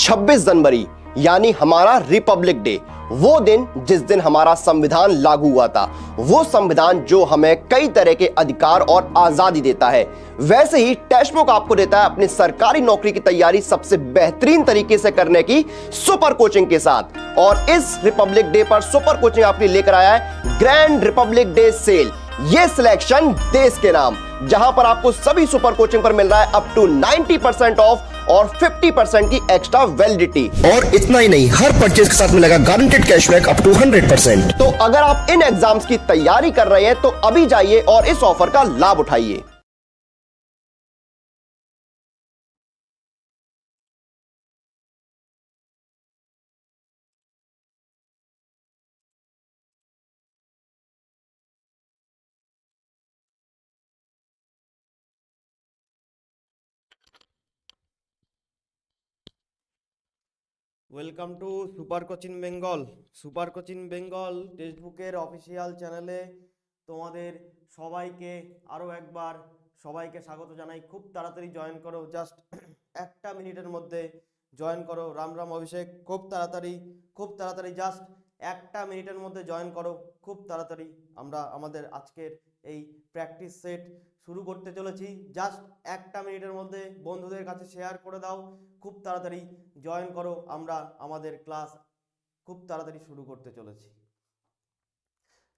26 जनवरी यानी हमारा Republic day वो दिन जिस दिन हमारा संविधान लागू हुआ था वो संविधान जो हमें कई तरह के अधिकार और आज़ादी देता है वैसे ही टेस्ट बुक आपको देता है अपनी सरकारी नौकरी की तैयारी सबसे बेहतरीन तरीके से करने की सुपर कोचिंग के साथ और इस रिपब्लिक डे पर सुपर कोचिंग आपके लेकर आया है ग्रैंड रिपब्लिक डे सेल ये सिलेक्शन देश के नाम जहां पर आपको सभी सुपर कोचिंग पर मिल रहा है अप टू 90% ऑफ और 50 परसेंट की एक्स्ट्रा वैलिडिटी और इतना ही नहीं हर परचेज के साथ मिलेगा guaranteed cashback up to 100 percent तो अगर आप इन एग्जाम्स की तैयारी कर रहे हैं तो अभी जाइए और इस ऑफर का लाभ उठाइए welcome to super coaching Bengal super coaching Bengal টেক্সটবুকের অফিসিয়াল চ্যানেলে তোমাদের সবাইকে আরও একবার সবাইকে স্বাগত জানাই খুব তাড়াতাড়ি জয়েন করো জাস্ট একটা মিনিটের মধ্যে জয়েন করো রাম রাম অভিষেক খুব তাড়াতাড়ি খুব তাড়াতাড়ি জাস্ট একটা মিনিটের মধ্যে জয়েন করো খুব তাড়াতাড়ি আমরা আমাদের আজকের এই প্র্যাকটিস সেট শুরু করতে চলেছি জাস্ট একটা মিনিটের মধ্যে বন্ধুদের কাছে শেয়ার করে দাও খুব তাড়াতাড়ি জয়েন করো আমরা আমাদের ক্লাস খুব তাড়াতাড়ি শুরু করতে চলেছি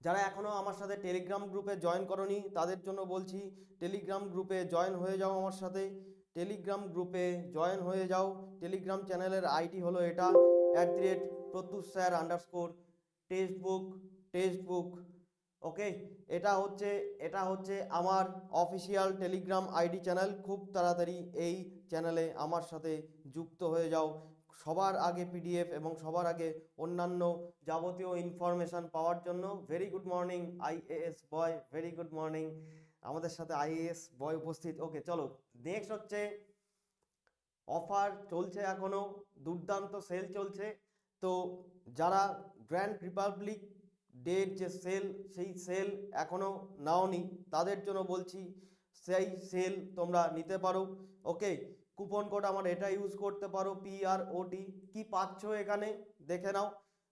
যারা এখনও আমার সাথে টেলিগ্রাম গ্রুপে জয়েন করনি তাদের জন্য বলছি টেলিগ্রাম গ্রুপে জয়েন হয়ে যাও আমার সাথে টেলিগ্রাম গ্রুপে জয়েন হয়ে যাও টেলিগ্রাম চ্যানেলের আইডি হলো এটা at the rate Pratyush sir underscore text book text book okay এটা হচ্ছে এটা হচ্ছে আমার অফিসিয়াল টেলিগ্রাম আইডি চ্যানেল খুব তাড়াতাড়ি এই চ্যানেলে আমার সাথে যুক্ত হয়ে যাও সবার আগে পিডিএফ এবং সবার আগে অন্যান্য যাবতীয় ইনফরমেশান পাওয়ার জন্য very good morning IAS boy very good morning আমাদের সাথে আইএএস বয় উপস্থিত ওকে চলো নেক্সট হচ্ছে অফার চলছে এখনও দুর্দান্ত সেল চলছে তো যারা গ্র্যান্ড রিপাবলিক ডের যে সেল সেই সেল এখনও নাওনি তাদের জন্য বলছি সেই সেল তোমরা নিতে পারো ওকে কুপন কোড আমার এটা ইউজ করতে পারো পিআরওটি কি পাচ্ছ এখানে দেখে নাও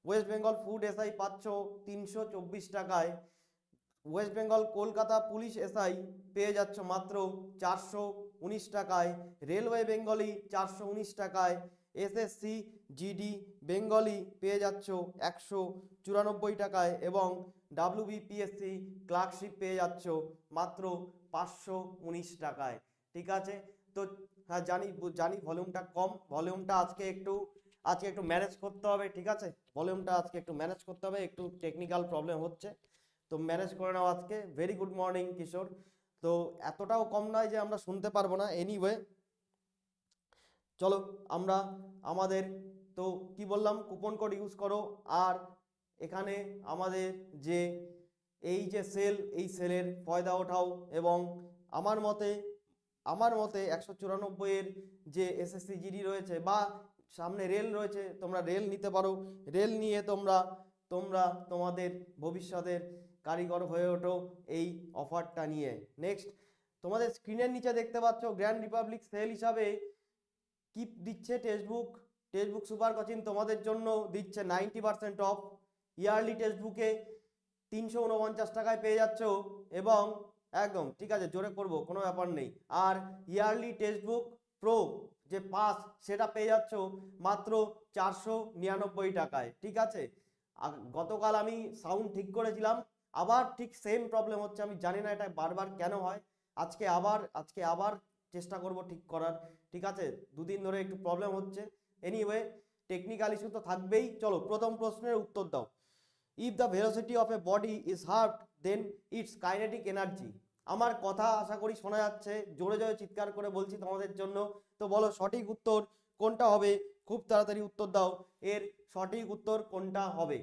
ওয়েস্ট বেঙ্গল ফুড এসআই পাচ্ছ তিনশো চব্বিশ টাকায় west Bengal Kolkata police SI পেয়ে যাচ্ছ মাত্র চারশো টাকায় রেলওয়ে বেঙ্গলি চারশো টাকায় এসএসসি জিডি বেঙ্গলি পেয়ে যাচ্ছ একশো চুরানব্বই টাকায় এবং বিপিএসসি ক্লার্কশিপ পেয়ে যাচ্ছ মাত্র পাঁচশো উনিশ টাকায় ঠিক আছে তো হ্যাঁ জানি জানি ভলিউমটা কম ভলিউমটা আজকে একটু আজকে একটু ম্যানেজ করতে হবে ঠিক আছে ভলিউমটা আজকে একটু ম্যানেজ করতে হবে একটু টেকনিক্যাল প্রবলেম হচ্ছে তো ম্যানেজ করে নাও আজকে ভেরি গুড মর্নিং কিশোর তো এতটাও কম নয় যে আমরা শুনতে পারবো না এনিওয়ে চলো আমরা আমাদের তো কি বললাম কুপন কোড ইউজ করো আর এখানে আমাদের যে এই যে সেল এই সেলের ফয়দা ওঠাও এবং আমার মতে আমার মতে একশো চুরানব্বইয়ের যে এসএসসি জিডি রয়েছে বা সামনে রেল রয়েছে তোমরা রেল নিতে পারো রেল নিয়ে তোমরা তোমরা তোমাদের ভবিষ্যতের কারিগর হয়ে ওঠো এই অফারটা নিয়ে নেক্সট তোমাদের স্ক্রিনের নিচে দেখতে পাচ্ছ গ্র্যান্ড রিপাবলিক সেল হিসাবে কি দিচ্ছে text book textbook super coaching তোমাদের জন্য দিচ্ছে ninety percent off yearly text বুকে তিনশো উনপঞ্চাশ টাকায় পেয়ে যাচ্ছ এবং একদম ঠিক আছে জোরে করব কোনো ব্যাপার নেই আর ইয়ারলি টেক্সট বুক প্রো যে পাস সেটা পেয়ে যাচ্ছ মাত্র চারশো নিরানব্বই টাকায় ঠিক আছে গতকাল আমি সাউন্ড ঠিক করেছিলাম আবার ঠিক সেম প্রবলেম হচ্ছে আমি জানি না এটা বারবার কেন হয় আজকে আবার আজকে আবার চেষ্টা করব ঠিক করার ঠিক আছে দুদিন ধরে একটু প্রবলেম হচ্ছে এনিওয়ে টেকনিক্যাল ইস্যু তো থাকবেই চলো প্রথম প্রশ্নের উত্তর দাও if the velocity of a body is halved then its kinetic energy আমার কথা আশা করি শোনা যাচ্ছে জোরে জোরে চিৎকার করে বলছি তোমাদের জন্য তো বলো সঠিক উত্তর কোনটা হবে খুব তাড়াতাড়ি উত্তর দাও এর সঠিক উত্তর কোনটা হবে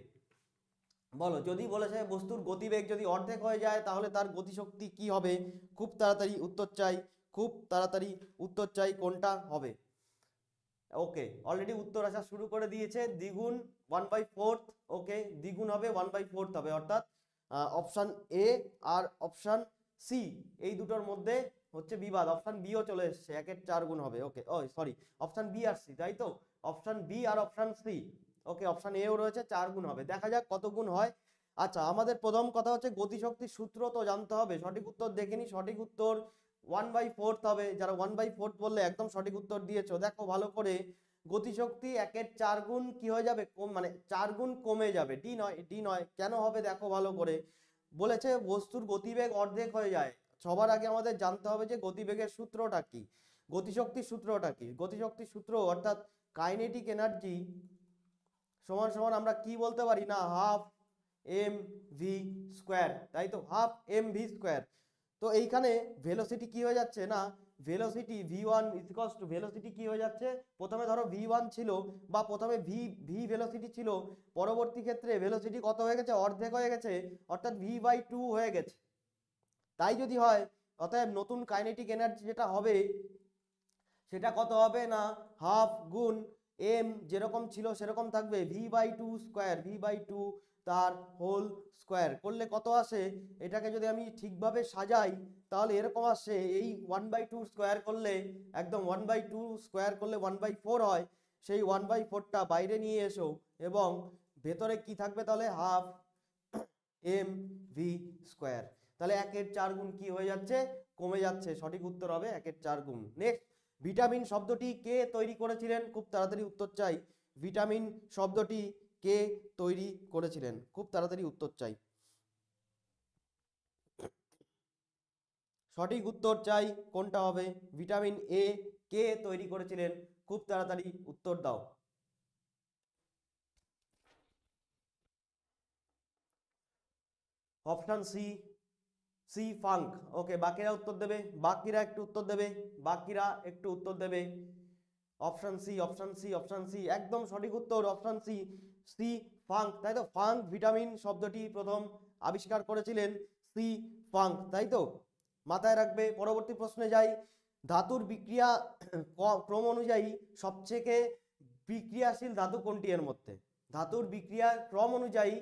বলো যদি বলেছে বস্তুর গতিবেগ যদি অর্ধেক হয়ে যায় তাহলে তার গতিশক্তি কি হবে খুব তাড়াতাড়ি উত্তর চাই খুব তাড়াতাড়ি উত্তর চাই কোনটা হবে ওকে অলরেডি উত্তর আসা শুরু করে দিয়েছে দ্বিগুণ ওয়ান বাই ফোর্থ ওকে দ্বিগুণ হবে ওয়ান বাই ফোর্থ হবে অর্থাৎ অপশান এ আর অপশান সি এই দুটোর মধ্যে হচ্ছে বিবাদ অপশান বিও চলে এসছে একের চার গুণ হবে okay oh sorry option B আর সি তাই তো অপশান বি আর অপশান সি ওকে অপশান এও রয়েছে চার গুণ হবে দেখা যাক কত গুণ হয় আচ্ছা আমাদের প্রথম কথা হচ্ছে গতিশক্তির সূত্র তো জানতে হবে সঠিক উত্তর দেখেনি সঠিক উত্তর ওয়ান বাই ফোর্থ হবে যারা ওয়ান বাই ফোর্থ বললে একদম সঠিক উত্তর দিয়েছো দেখো ভালো করে গতিশক্তি একের চার গুণ কি হয়ে যাবে কম মানে চার গুণ কমে যাবে ডি নয় ডি নয় কেন হবে দেখো ভালো করে বলেছে বস্তুর গতিবেগ অর্ধেক হয়ে যায় সবার আগে আমাদের জানতে হবে যে গতিবেগের সূত্রটা কি গতিশক্তির সূত্রটা কি গতিশক্তির সূত্র অর্থাৎ কাইনেটিক এনার্জি সমান সমান আমরা কি বলতে পারি না হাফ এম ভি স্কোয়ার তাই তো হাফ এম ভি স্কোয়ার তো এইখানে ভেলোসিটি কি হয়ে যাচ্ছে না ভেলোসিটি ভি ওয়ান ইসকস টু ভেলোসিটি কী হয়ে যাচ্ছে প্রথমে ধরো ভি ওয়ান ছিল বা প্রথমে ভি ভি ভেলোসিটি ছিল পরবর্তী ক্ষেত্রে ভেলোসিটি কত হয়ে গেছে অর্ধেক হয়ে গেছে অর্থাৎ ভি বাই টু হয়ে গেছে তাই যদি হয় অতএব নতুন কাইনেটিক এনার্জি যেটা হবে সেটা কত হবে না হাফ গুণ এম যেরকম ছিল সেরকম থাকবে V by two square V by two তার হোল স্কোয়ার করলে কত আসে এটাকে যদি আমি ঠিকভাবে সাজাই তাহলে এরকম আসে এই ওয়ান বাই টু স্কোয়ার করলে একদম ওয়ান বাই টু স্কোয়ার করলে ওয়ান বাই ফোর হয় সেই ওয়ান বাই ফোরটা বাইরে নিয়ে এসো এবং ভেতরে কি থাকবে তাহলে হাফ এম ভি স্কোয়ার তাহলে একের চার গুণ কি হয়ে যাচ্ছে কমে যাচ্ছে সঠিক উত্তর হবে একের চার গুণ নেক্সট ভিটামিন শব্দটি কে তৈরি করেছিলেন খুব তাড়াতাড়ি উত্তর চাই ভিটামিন শব্দটি কে তৈরি করেছিলেন খুব তাড়াতাড়ি উত্তর চাই সঠিক উত্তর চাই কোনটা হবে ভিটামিন এ কে তৈরি করেছিলেন খুব তাড়াতাড়ি উত্তর দাও অপশান সি সি ফাঙ্ক ওকে বাকিরা উত্তর দেবে বাকিরা একটু উত্তর দেবে বাকিরা একটু উত্তর দেবে option C option C option C একদম সঠিক উত্তর অপশান সি সি ফাঙ্ক তাই তো ফাঙ্ক ভিটামিন শব্দটি প্রথম আবিষ্কার করেছিলেন সি ফাঙ্ক তাই তো মাথায় রাখবে পরবর্তী প্রশ্নে যাই ধাতুর বিক্রিয়া ক্রম অনুযায়ী সবচেয়ে বিক্রিয়াশীল ধাতু কোনটি এর মধ্যে ধাতুর বিক্রিয়ার ক্রম অনুযায়ী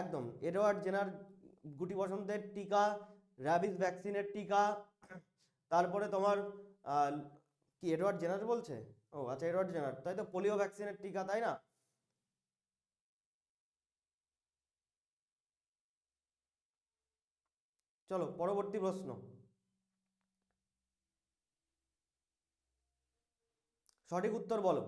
একদম এডওয়ার্ড জেনার গুটি বসন্তের টিকা র্যাবিস ভ্যাকসিনের টিকা তারপরে তোমার কি এডওয়ার্ড জেনার বলছে ও আচ্ছা এডওয়ার্ড জেনার তাই তো পোলিও ভ্যাকসিনের টিকা তাই না চলো পরবর্তী প্রশ্ন সঠিক উত্তর বলো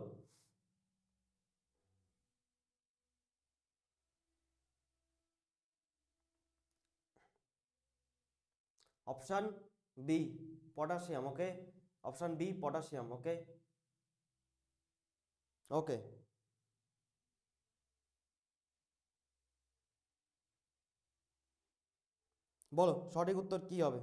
option B potassium okay option B potassium okay okay বলো সঠিক উত্তর কি হবে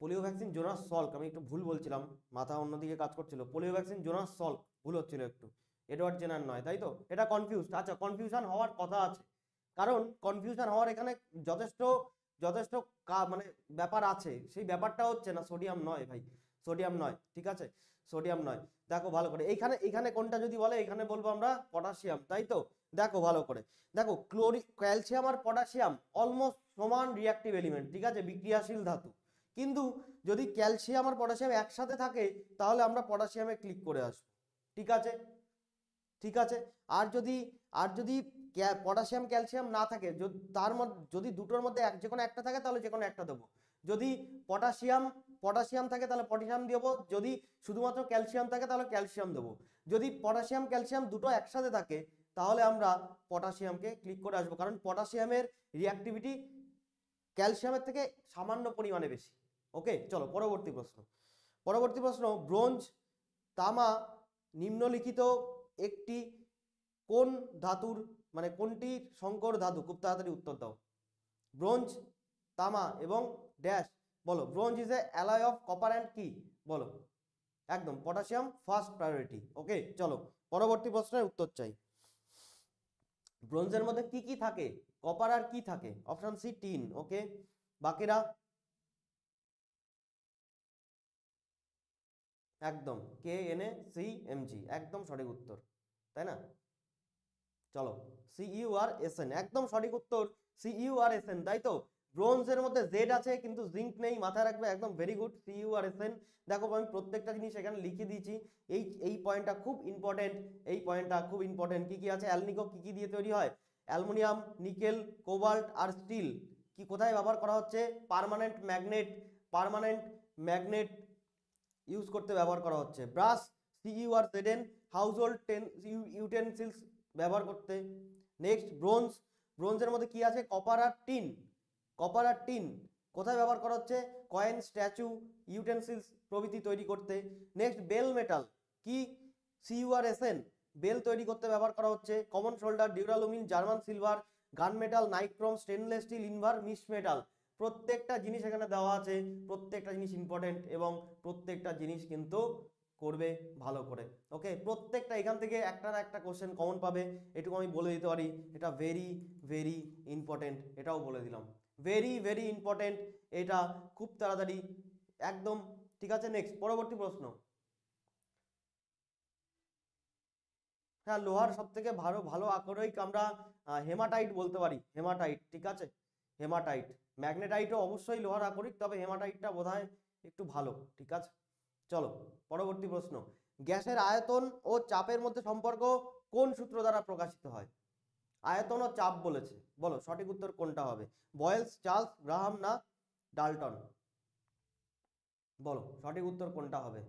পোলিও ভ্যাকসিন জোনাস সল্ক আমি একটু ভুল বলছিলাম মাথা অন্যদিকে কাজ করছিল পোলিও ভ্যাকসিন জোনাস সল্ক ভুল হচ্ছিল একটু এডওয়ার্ড জেনার নয় তাই তো এটা কনফিউজ আচ্ছা কনফিউশন হওয়ার কথা আছে কারণ কনফিউশন হওয়ার এখানে যথেষ্ট যথেষ্ট মানে ব্যাপার আছে সেই ব্যাপারটা হচ্ছে না সোডিয়াম নয় ভাই সোডিয়াম নয় ঠিক আছে সোডিয়াম নয় দেখো ভালো করে এইখানে এখানে কোনটা যদি বলে এখানে বলবো আমরা পটাশিয়াম তাই তো দেখো ভালো করে দেখো ক্লোরি ক্যালসিয়াম আর পটাশিয়াম অলমোস্ট সমান রিয়াক্টিভ এলিমেন্ট ঠিক আছে বিক্রিয়াশীল ধাতু কিন্তু যদি ক্যালসিয়াম আর পটাশিয়াম একসাথে থাকে তাহলে আমরা পটাশিয়ামে ক্লিক করে আসবো ঠিক আছে ঠিক আছে আর যদি আর যদি পটাশিয়াম ক্যালসিয়াম না থাকে তার মধ্যে যদি দুটোর মধ্যে এক যে কোনো একটা থাকে তাহলে যে কোনো একটা দেবো যদি পটাশিয়াম পটাশিয়াম থাকে তাহলে পটাশিয়াম দেবো যদি শুধুমাত্র ক্যালসিয়াম থাকে তাহলে ক্যালসিয়াম দেবো যদি পটাশিয়াম ক্যালসিয়াম দুটো একসাথে থাকে তাহলে আমরা পটাশিয়ামকে ক্লিক করে আসবো কারণ পটাশিয়ামের রিয়াক্টিভিটি ক্যালসিয়ামের থেকে সামান্য পরিমাণে বেশি ওকে চলো পরবর্তী প্রশ্ন পরবর্তী প্রশ্ন ব্রোঞ্জ তামা নিম্নলিখিত একটি কোন ধাতুর মানে কোনটি সংকর ধাতু খুব তাড়াতাড়ি উত্তর দাও ব্রোঞ্জ তামা এবং ড্যাশ বলো bronze is a alloy of copper and কি বলো একদম পটাশিয়াম ফার্স্ট প্রায়োরিটি ওকে চলো পরবর্তী প্রশ্নের উত্তর চাই ব্রোঞ্জের মধ্যে কি কি থাকে কপার আর কি থাকে অপশন সি টিন ওকে বাকিরা একদম K N A C M G একদম সঠিক উত্তর তাই না চলো C U R S N একদম সঠিক উত্তর C U R S N তাই তো ব্রোঞ্জের মধ্যে জেড আছে কিন্তু জিঙ্ক নেই মাথায় রাখবে একদম very good C U R S N দেখো আমি প্রত্যেকটা জিনিস এখানে লিখে দিয়েছি এই এই পয়েন্টটা খুব ইম্পর্টেন্ট এই পয়েন্টটা খুব ইম্পর্টেন্ট কী কী আছে অ্যালনিকো কী কী দিয়ে তৈরি হয় অ্যালুমিনিয়াম নিকেল কোবাল্ট আর স্টিল কি কোথায় ব্যবহার করা হচ্ছে permanent magnet permanent magnet use করতে ব্যবহার করা হচ্ছে brass C U R Z N household ten utensils ব্যবহার করতে নেক্সট ব্রোঞ্জ ব্রোঞ্জের মধ্যে কি আছে কপার আর টিন কপার আর টিন কোথায় ব্যবহার করা হচ্ছে কয়েন স্ট্যাচু ইউটেন্সিলস প্রভৃতি তৈরি করতে নেক্সট বেল মেটাল কি এন বেল তৈরি করতে ব্যবহার করা হচ্ছে common solder duralumin German silver gun metal nichrome stainless steel invar mixed metal প্রত্যেকটা জিনিস এখানে দেওয়া আছে প্রত্যেকটা জিনিস ইম্পর্টেন্ট এবং প্রত্যেকটা জিনিস কিন্তু করবে ভালো করে ওকে প্রত্যেকটা এখান থেকে একটা না একটা কোশ্চেন কমন পাবে এটুকু আমি বলে দিতে পারি এটা ভেরি ভেরি ইম্পর্টেন্ট এটাও বলে দিলাম ভেরি ভেরি ইম্পর্টেন্ট এটা খুব তাড়াতাড়ি একদম ঠিক আছে নেক্সট পরবর্তী প্রশ্ন হ্যাঁ লোহার সব থেকে ভালো ভালো আকরিক আমরা হেমাটাইট বলতে পারি হেমাটাইট ঠিক আছে হেমাটাইট ম্যাগনেটাইটও অবশ্যই লোহার আকরিক তবে হেমাটাইটটা বোধ একটু ভালো ঠিক আছে চলো পরবর্তী প্রশ্ন গ্যাসের আয়তন ও চাপের মধ্যে সম্পর্ক কোন সূত্র দ্বারা প্রকাশিত হয় আয়তন ও চাপ বলেছে বলো সঠিক উত্তর কোনটা হবে বয়েলস চার্লস গ্রাহাম না ডালটন বলো সঠিক উত্তর কোনটা হবে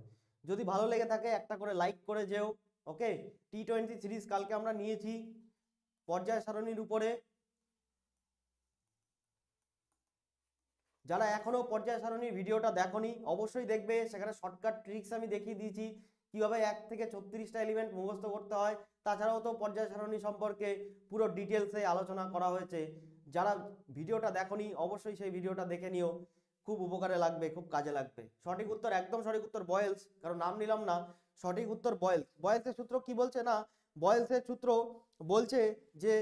যদি ভালো লেগে থাকে একটা করে লাইক করে যেও ওকে টি টোয়েন্টি সিরিজ কালকে আমরা নিয়েছি পর্যায় সারণীর উপরে যারা এখনও পর্যায় সারণীর ভিডিওটা দেখনি অবশ্যই দেখবে সেখানে শর্টকাট ট্রিক্স আমি দেখিয়ে দিয়েছি কীভাবে এক থেকে ছত্রিশটা এলিমেন্ট মুখস্থ করতে হয় তাছাড়াও তো পর্যায় সারণী সম্পর্কে পুরো ডিটেলসে আলোচনা করা হয়েছে যারা ভিডিওটা দেখনি অবশ্যই সেই ভিডিওটা দেখে নিও খুব উপকারে লাগবে খুব কাজে লাগবে সঠিক উত্তর একদম সঠিক উত্তর বয়েলস কারণ নাম নিলাম না সঠিক উত্তর বয়েলস বয়েলসের সূত্র কি বলছে না বয়েলসের সূত্র বলছে যে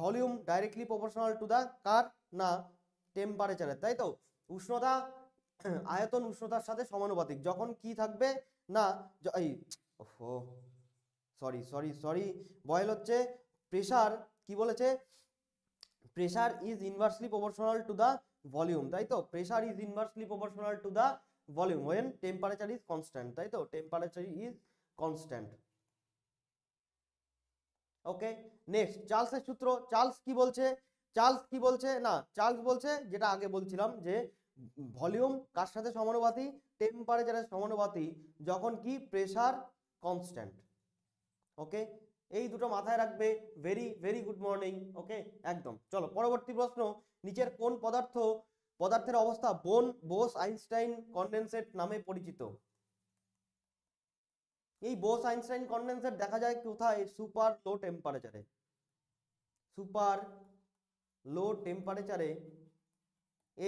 volume directly proportional to the কার না টেম্পারেচারের তাই তো উষ্ণতা আয়তন উষ্ণতার সাথে সমানুপাতিক যখন কি থাকবে না এই সরি সরি সরি বয়েল হচ্ছে প্রেশার কি বলেছে pressure is inversely proportional to the volume তাই তো pressure is inversely proportional to the volume when temperature is constant তাই তো temperature is constant okay next চার্লসের সূত্র চার্লস কি বলছে চার্লস কি বলছে না চার্লস বলছে যেটা আগে বলছিলাম যে ভলিউম কার সাথে সমানুপাতি টেম্পারেচারের সমানুপাতি যখন কি প্রেসার কনস্ট্যান্ট ওকে এই দুটো মাথায় রাখবে very very good morning okay একদম চলো পরবর্তী প্রশ্ন নিচের কোন পদার্থ পদার্থের অবস্থা বোন বোস আইনস্টাইন কনডেন্সেট নামে পরিচিত এই বোস আইনস্টাইন কনডেন্সেট দেখা যায় কোথায় সুপার লো টেম্পারেচারে সুপার লো টেম্পারেচারে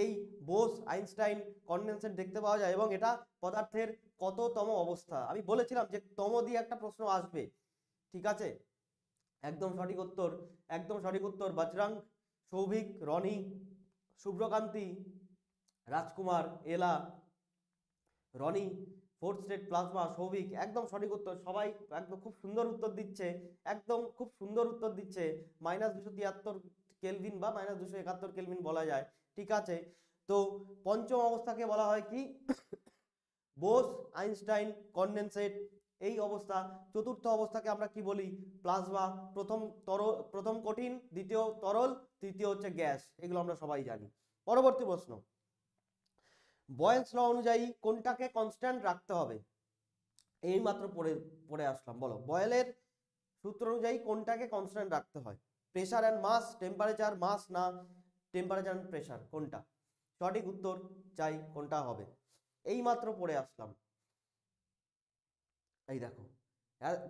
এই বোস আইনস্টাইন কনডেন্সেট দেখতে পাওয়া যায় এবং এটা পদার্থের কততম অবস্থা আমি বলেছিলাম যে তম দিয়ে একটা প্রশ্ন আসবে ঠিক আছে একদম সঠিক উত্তর একদম সঠিক উত্তর Bajrang Souvik Roni Shubhrakanti Rajkumar Ela Rony fourth state plasma Souvik একদম সঠিক উত্তর সবাই একদম খুব সুন্দর উত্তর দিচ্ছে একদম খুব সুন্দর উত্তর দিচ্ছে মাইনাস দুশো তিয়াত্তর কেলভিন বা মাইনাস দুশো একাত্তর কেলভিন বলা যায় ঠিক আছে তো পঞ্চম অবস্থাকে বলা হয় কি বোস আইনস্টাইন কন্ডেনসেট এই অবস্থা চতুর্থ অবস্থাকে আমরা কি বলি প্লাজমা প্রথম তরল প্রথম কঠিন দ্বিতীয় তরল তৃতীয় হচ্ছে গ্যাস এগুলো আমরা সবাই জানি পরবর্তী প্রশ্ন বয়েন্স ল অনুযায়ী কোনটাকে কনস্ট্যান্ট রাখতে হবে এইমাত্র পড়ে পড়ে আসলাম বলো বয়েলের সূত্র অনুযায়ী কোনটাকে কনস্ট্যান্ট রাখতে হয় pressure and mass temperature mass না টেম্পারেচার অ্যান্ড প্রেশার কোনটা সঠিক উত্তর চাই কোনটা হবে এই মাত্র পড়ে আসলাম এই দেখো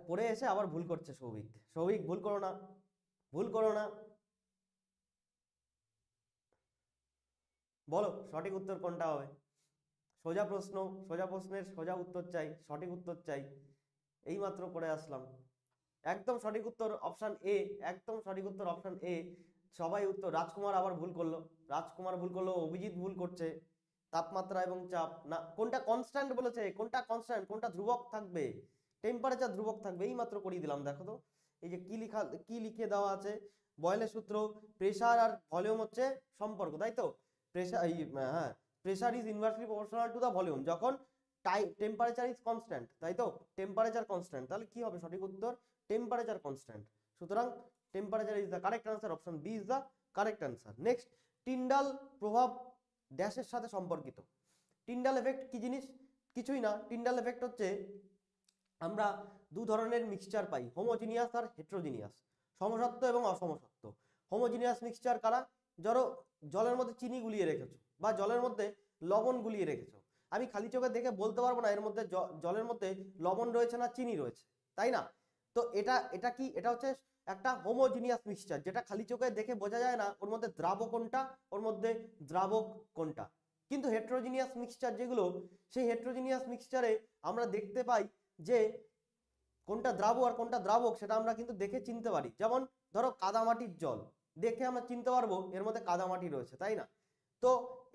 পড়ে এসে আবার ভুল করছে সৌভিক সৌভিক ভুল করো না ভুল করো না বলো সঠিক উত্তর কোনটা হবে সোজা প্রশ্ন সোজা প্রশ্নের সোজা উত্তর চাই সঠিক উত্তর চাই এইমাত্র পড়ে আসলাম একদম সঠিক উত্তর অপশান এ একদম সঠিক উত্তর অপশান এ সবাই উত্তর রাজকুমার আবার ভুল করলো রাজকুমার ভুল করলো অভিজিৎ ভুল করছে তাপমাত্রা এবং চাপ না কোনটা কনস্ট্যান্ট বলেছে কোনটা কনস্ট্যান্ট কোনটা ধ্রুবক থাকবে টেম্পারেচার ধ্রুবক থাকবে এই মাত্র করিয়ে দিলাম দেখো তো এই যে কি লিখা কি লিখে দেওয়া আছে বয়লের সূত্র প্রেশার আর ভলিউম হচ্ছে সম্পর্ক তাই তো প্রেশার হ্যাঁ pressure is inversely proportional to the volume যখন টাই টেম্পারেচার ইজ কনস্ট্যান্ট তাই তো টেম্পারেচার কনস্ট্যান্ট তাহলে কি হবে সঠিক উত্তর টেম্পারেচার কনস্ট্যান্ট সুতরাং temperature is the correct answer option B is the correct answer next Tyndall প্রভাব ড্যাশের সাথে সম্পর্কিত টিন্ডাল এফেক্ট কি জিনিস কিছুই না টিন্ডাল এফেক্ট হচ্ছে আমরা দু ধরনের মিক্সচার পাই হোমোজিনিয়াস আর হেট্রোজিনিয়াস সমসত্ব এবং অসমসত্ব হোমোজিনিয়াস মিক্সচার কারা ধরো জলের মধ্যে চিনি গুলিয়ে রেখেছো বা জলের মধ্যে লবণ গুলিয়ে রেখেছো আমি খালি চোখে দেখে বলতে পারবো না এর মধ্যে জলের মধ্যে লবণ রয়েছে না চিনি রয়েছে তাই না তো এটা এটা কি এটা হচ্ছে একটা হোমোজিনিয়াস মিক্সচার যেটা খালি চোখে দেখে বোঝা যায় না ওর মধ্যে দ্রাবক কোনটা ওর মধ্যে দ্রাবক কোনটা কিন্তু হেট্রোজিনিয়াস মিক্সচার যেগুলো সেই হেট্রোজিনিয়াস মিক্সচারে আমরা দেখতে পাই যে কোনটা দ্রাবক আর কোনটা দ্রাবক সেটা আমরা কিন্তু দেখে চিনতে পারি যেমন ধরো কাদামাটির জল দেখে আমরা চিনতে পারবো এর মধ্যে কাদামাটি রয়েছে তাই না তো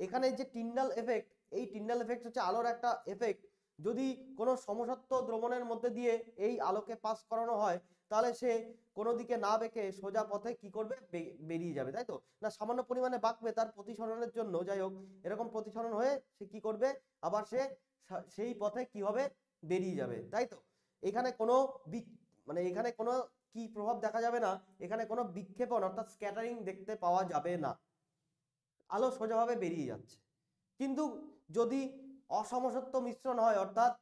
এখানে যে টিন্ডাল এফেক্ট এই টিন্ডাল এফেক্ট হচ্ছে আলোর একটা এফেক্ট যদি কোনো সমসত্ব দ্রবণের মধ্যে দিয়ে এই আলোকে পাস করানো হয় তাহলে সে কোনো দিকে না বেঁকে সোজা পথে কি করবে বেরিয়ে যাবে তাই তো না সামান্য পরিমাণে বাঁকবে তার প্রতিসরণের জন্য যাই হোক এরকম প্রতিসরণ হয়ে সে কি করবে আবার সে সেই পথে কি হবে বেরিয়ে যাবে তাই তো এখানে কোনো মানে এখানে কোনো কি প্রভাব দেখা যাবে না এখানে কোনো বিক্ষেপণ অর্থাৎ স্ক্যাটারিং দেখতে পাওয়া যাবে না আলো সোজাভাবে বেরিয়ে যাচ্ছে কিন্তু যদি অসমসত্ব মিশ্রণ হয় অর্থাৎ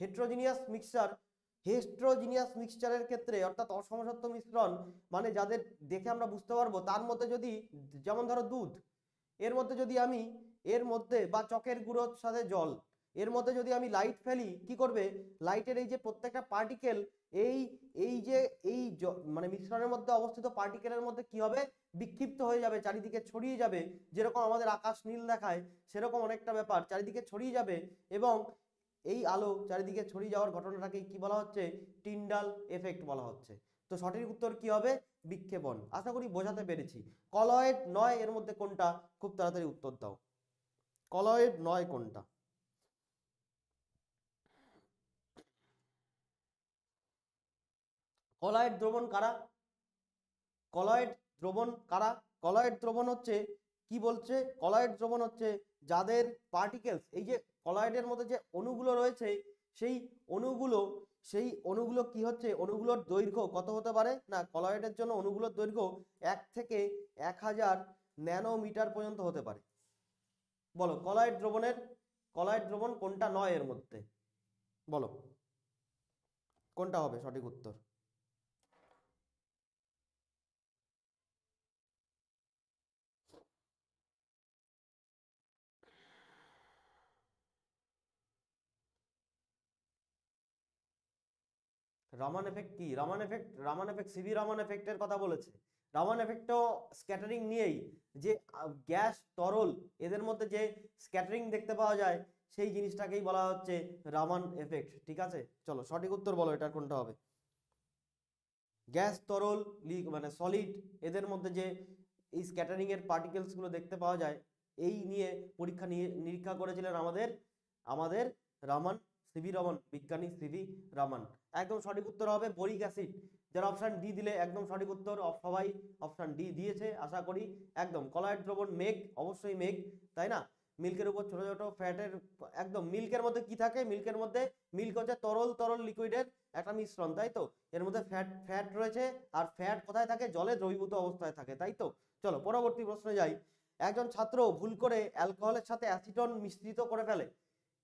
হেট্রোজিনিয়াস মিক্সচার হেস্ট্রোজিনিয়াস মিক্সচারের ক্ষেত্রে অর্থাৎ অসমসত্ব মিশ্রণ মানে যাদের দেখে আমরা বুঝতে পারবো তার মধ্যে যদি যেমন ধরো দুধ এর মধ্যে যদি আমি এর মধ্যে বা চকের গুঁড়োর সাথে জল এর মধ্যে যদি আমি লাইট ফেলি কি করবে লাইটের এই যে প্রত্যেকটা পার্টিকেল এই এই যে এই মানে মিশ্রণের মধ্যে অবস্থিত পার্টিকেলের মধ্যে কি হবে বিক্ষিপ্ত হয়ে যাবে চারিদিকে ছড়িয়ে যাবে যেরকম আমাদের আকাশ নীল দেখায় সেরকম অনেকটা ব্যাপার চারিদিকে ছড়িয়ে যাবে এবং এই আলো চারিদিকে ছড়িয়ে যাওয়ার ঘটনাটাকে কি বলা হচ্ছে টিন্ডাল এফেক্ট বলা হচ্ছে তো সঠিক উত্তর কি হবে বিক্ষেপণ আশা করি বোঝাতে পেরেছি কলয়েড নয় এর মধ্যে কোনটা খুব তাড়াতাড়ি উত্তর দাও কলয়েড নয় কোনটা কলয়েড দ্রবণ কারা কলয়েড দ্রবণ কারা কলয়েড দ্রবণ হচ্ছে কি বলছে কলয়েড দ্রবণ হচ্ছে যাদের পার্টিকেলস এই যে কলয়েডের মধ্যে যে অণুগুলো রয়েছে সেই অণুগুলো সেই অণুগুলো কি হচ্ছে অণুগুলোর দৈর্ঘ্য কত হতে পারে না কলয়েডের জন্য অণুগুলোর দৈর্ঘ্য এক থেকে এক হাজার ন্যানোমিটার পর্যন্ত হতে পারে বলো কলয়েড দ্রবণের কলয়েড দ্রবণ কোনটা নয় এর মধ্যে বলো কোনটা হবে সঠিক উত্তর রামান এফেক্ট কি Raman effect Raman effect CV Raman এফেক্টের কথা বলেছে রামান এফেক্টও স্ক্যাটারিং নিয়েই যে গ্যাস তরল এদের মধ্যে যে স্ক্যাটারিং দেখতে পাওয়া যায় সেই জিনিসটাকেই বলা হচ্ছে রামান এফেক্ট ঠিক আছে চলো সঠিক উত্তর বলো এটা কোনটা হবে গ্যাস তরল লিক মানে সলিড এদের মধ্যে যে এই স্ক্যাটারিংয়ের পার্টিকেলসগুলো দেখতে পাওয়া যায় এই নিয়ে পরীক্ষা নিয়ে নিরীক্ষা করেছিলেন আমাদের আমাদের রামান সিভি রমন বিজ্ঞানী সিভি রামান একদম সঠিক উত্তর হবে বোরিক অ্যাসিড যারা অপশান ডি দিলে একদম সঠিক উত্তর সবাই অপশান ডি দিয়েছে আশা করি একদম কলাইড দ্রবণ মেঘ অবশ্যই মেঘ তাই না মিল্কের উপর ছোট ছোট ফ্যাটের একদম মিল্কের মধ্যে কি থাকে মিল্কের মধ্যে মিল্ক হচ্ছে তরল তরল লিকুইডের একটা মিশ্রণ তাই তো এর মধ্যে ফ্যাট ফ্যাট রয়েছে আর ফ্যাট কোথায় থাকে জলে দ্রবীভূত অবস্থায় থাকে তাই তো চলো পরবর্তী প্রশ্নে যাই একজন ছাত্র ভুল করে অ্যালকোহলের সাথে অ্যাসিটন মিশ্রিত করে ফেলে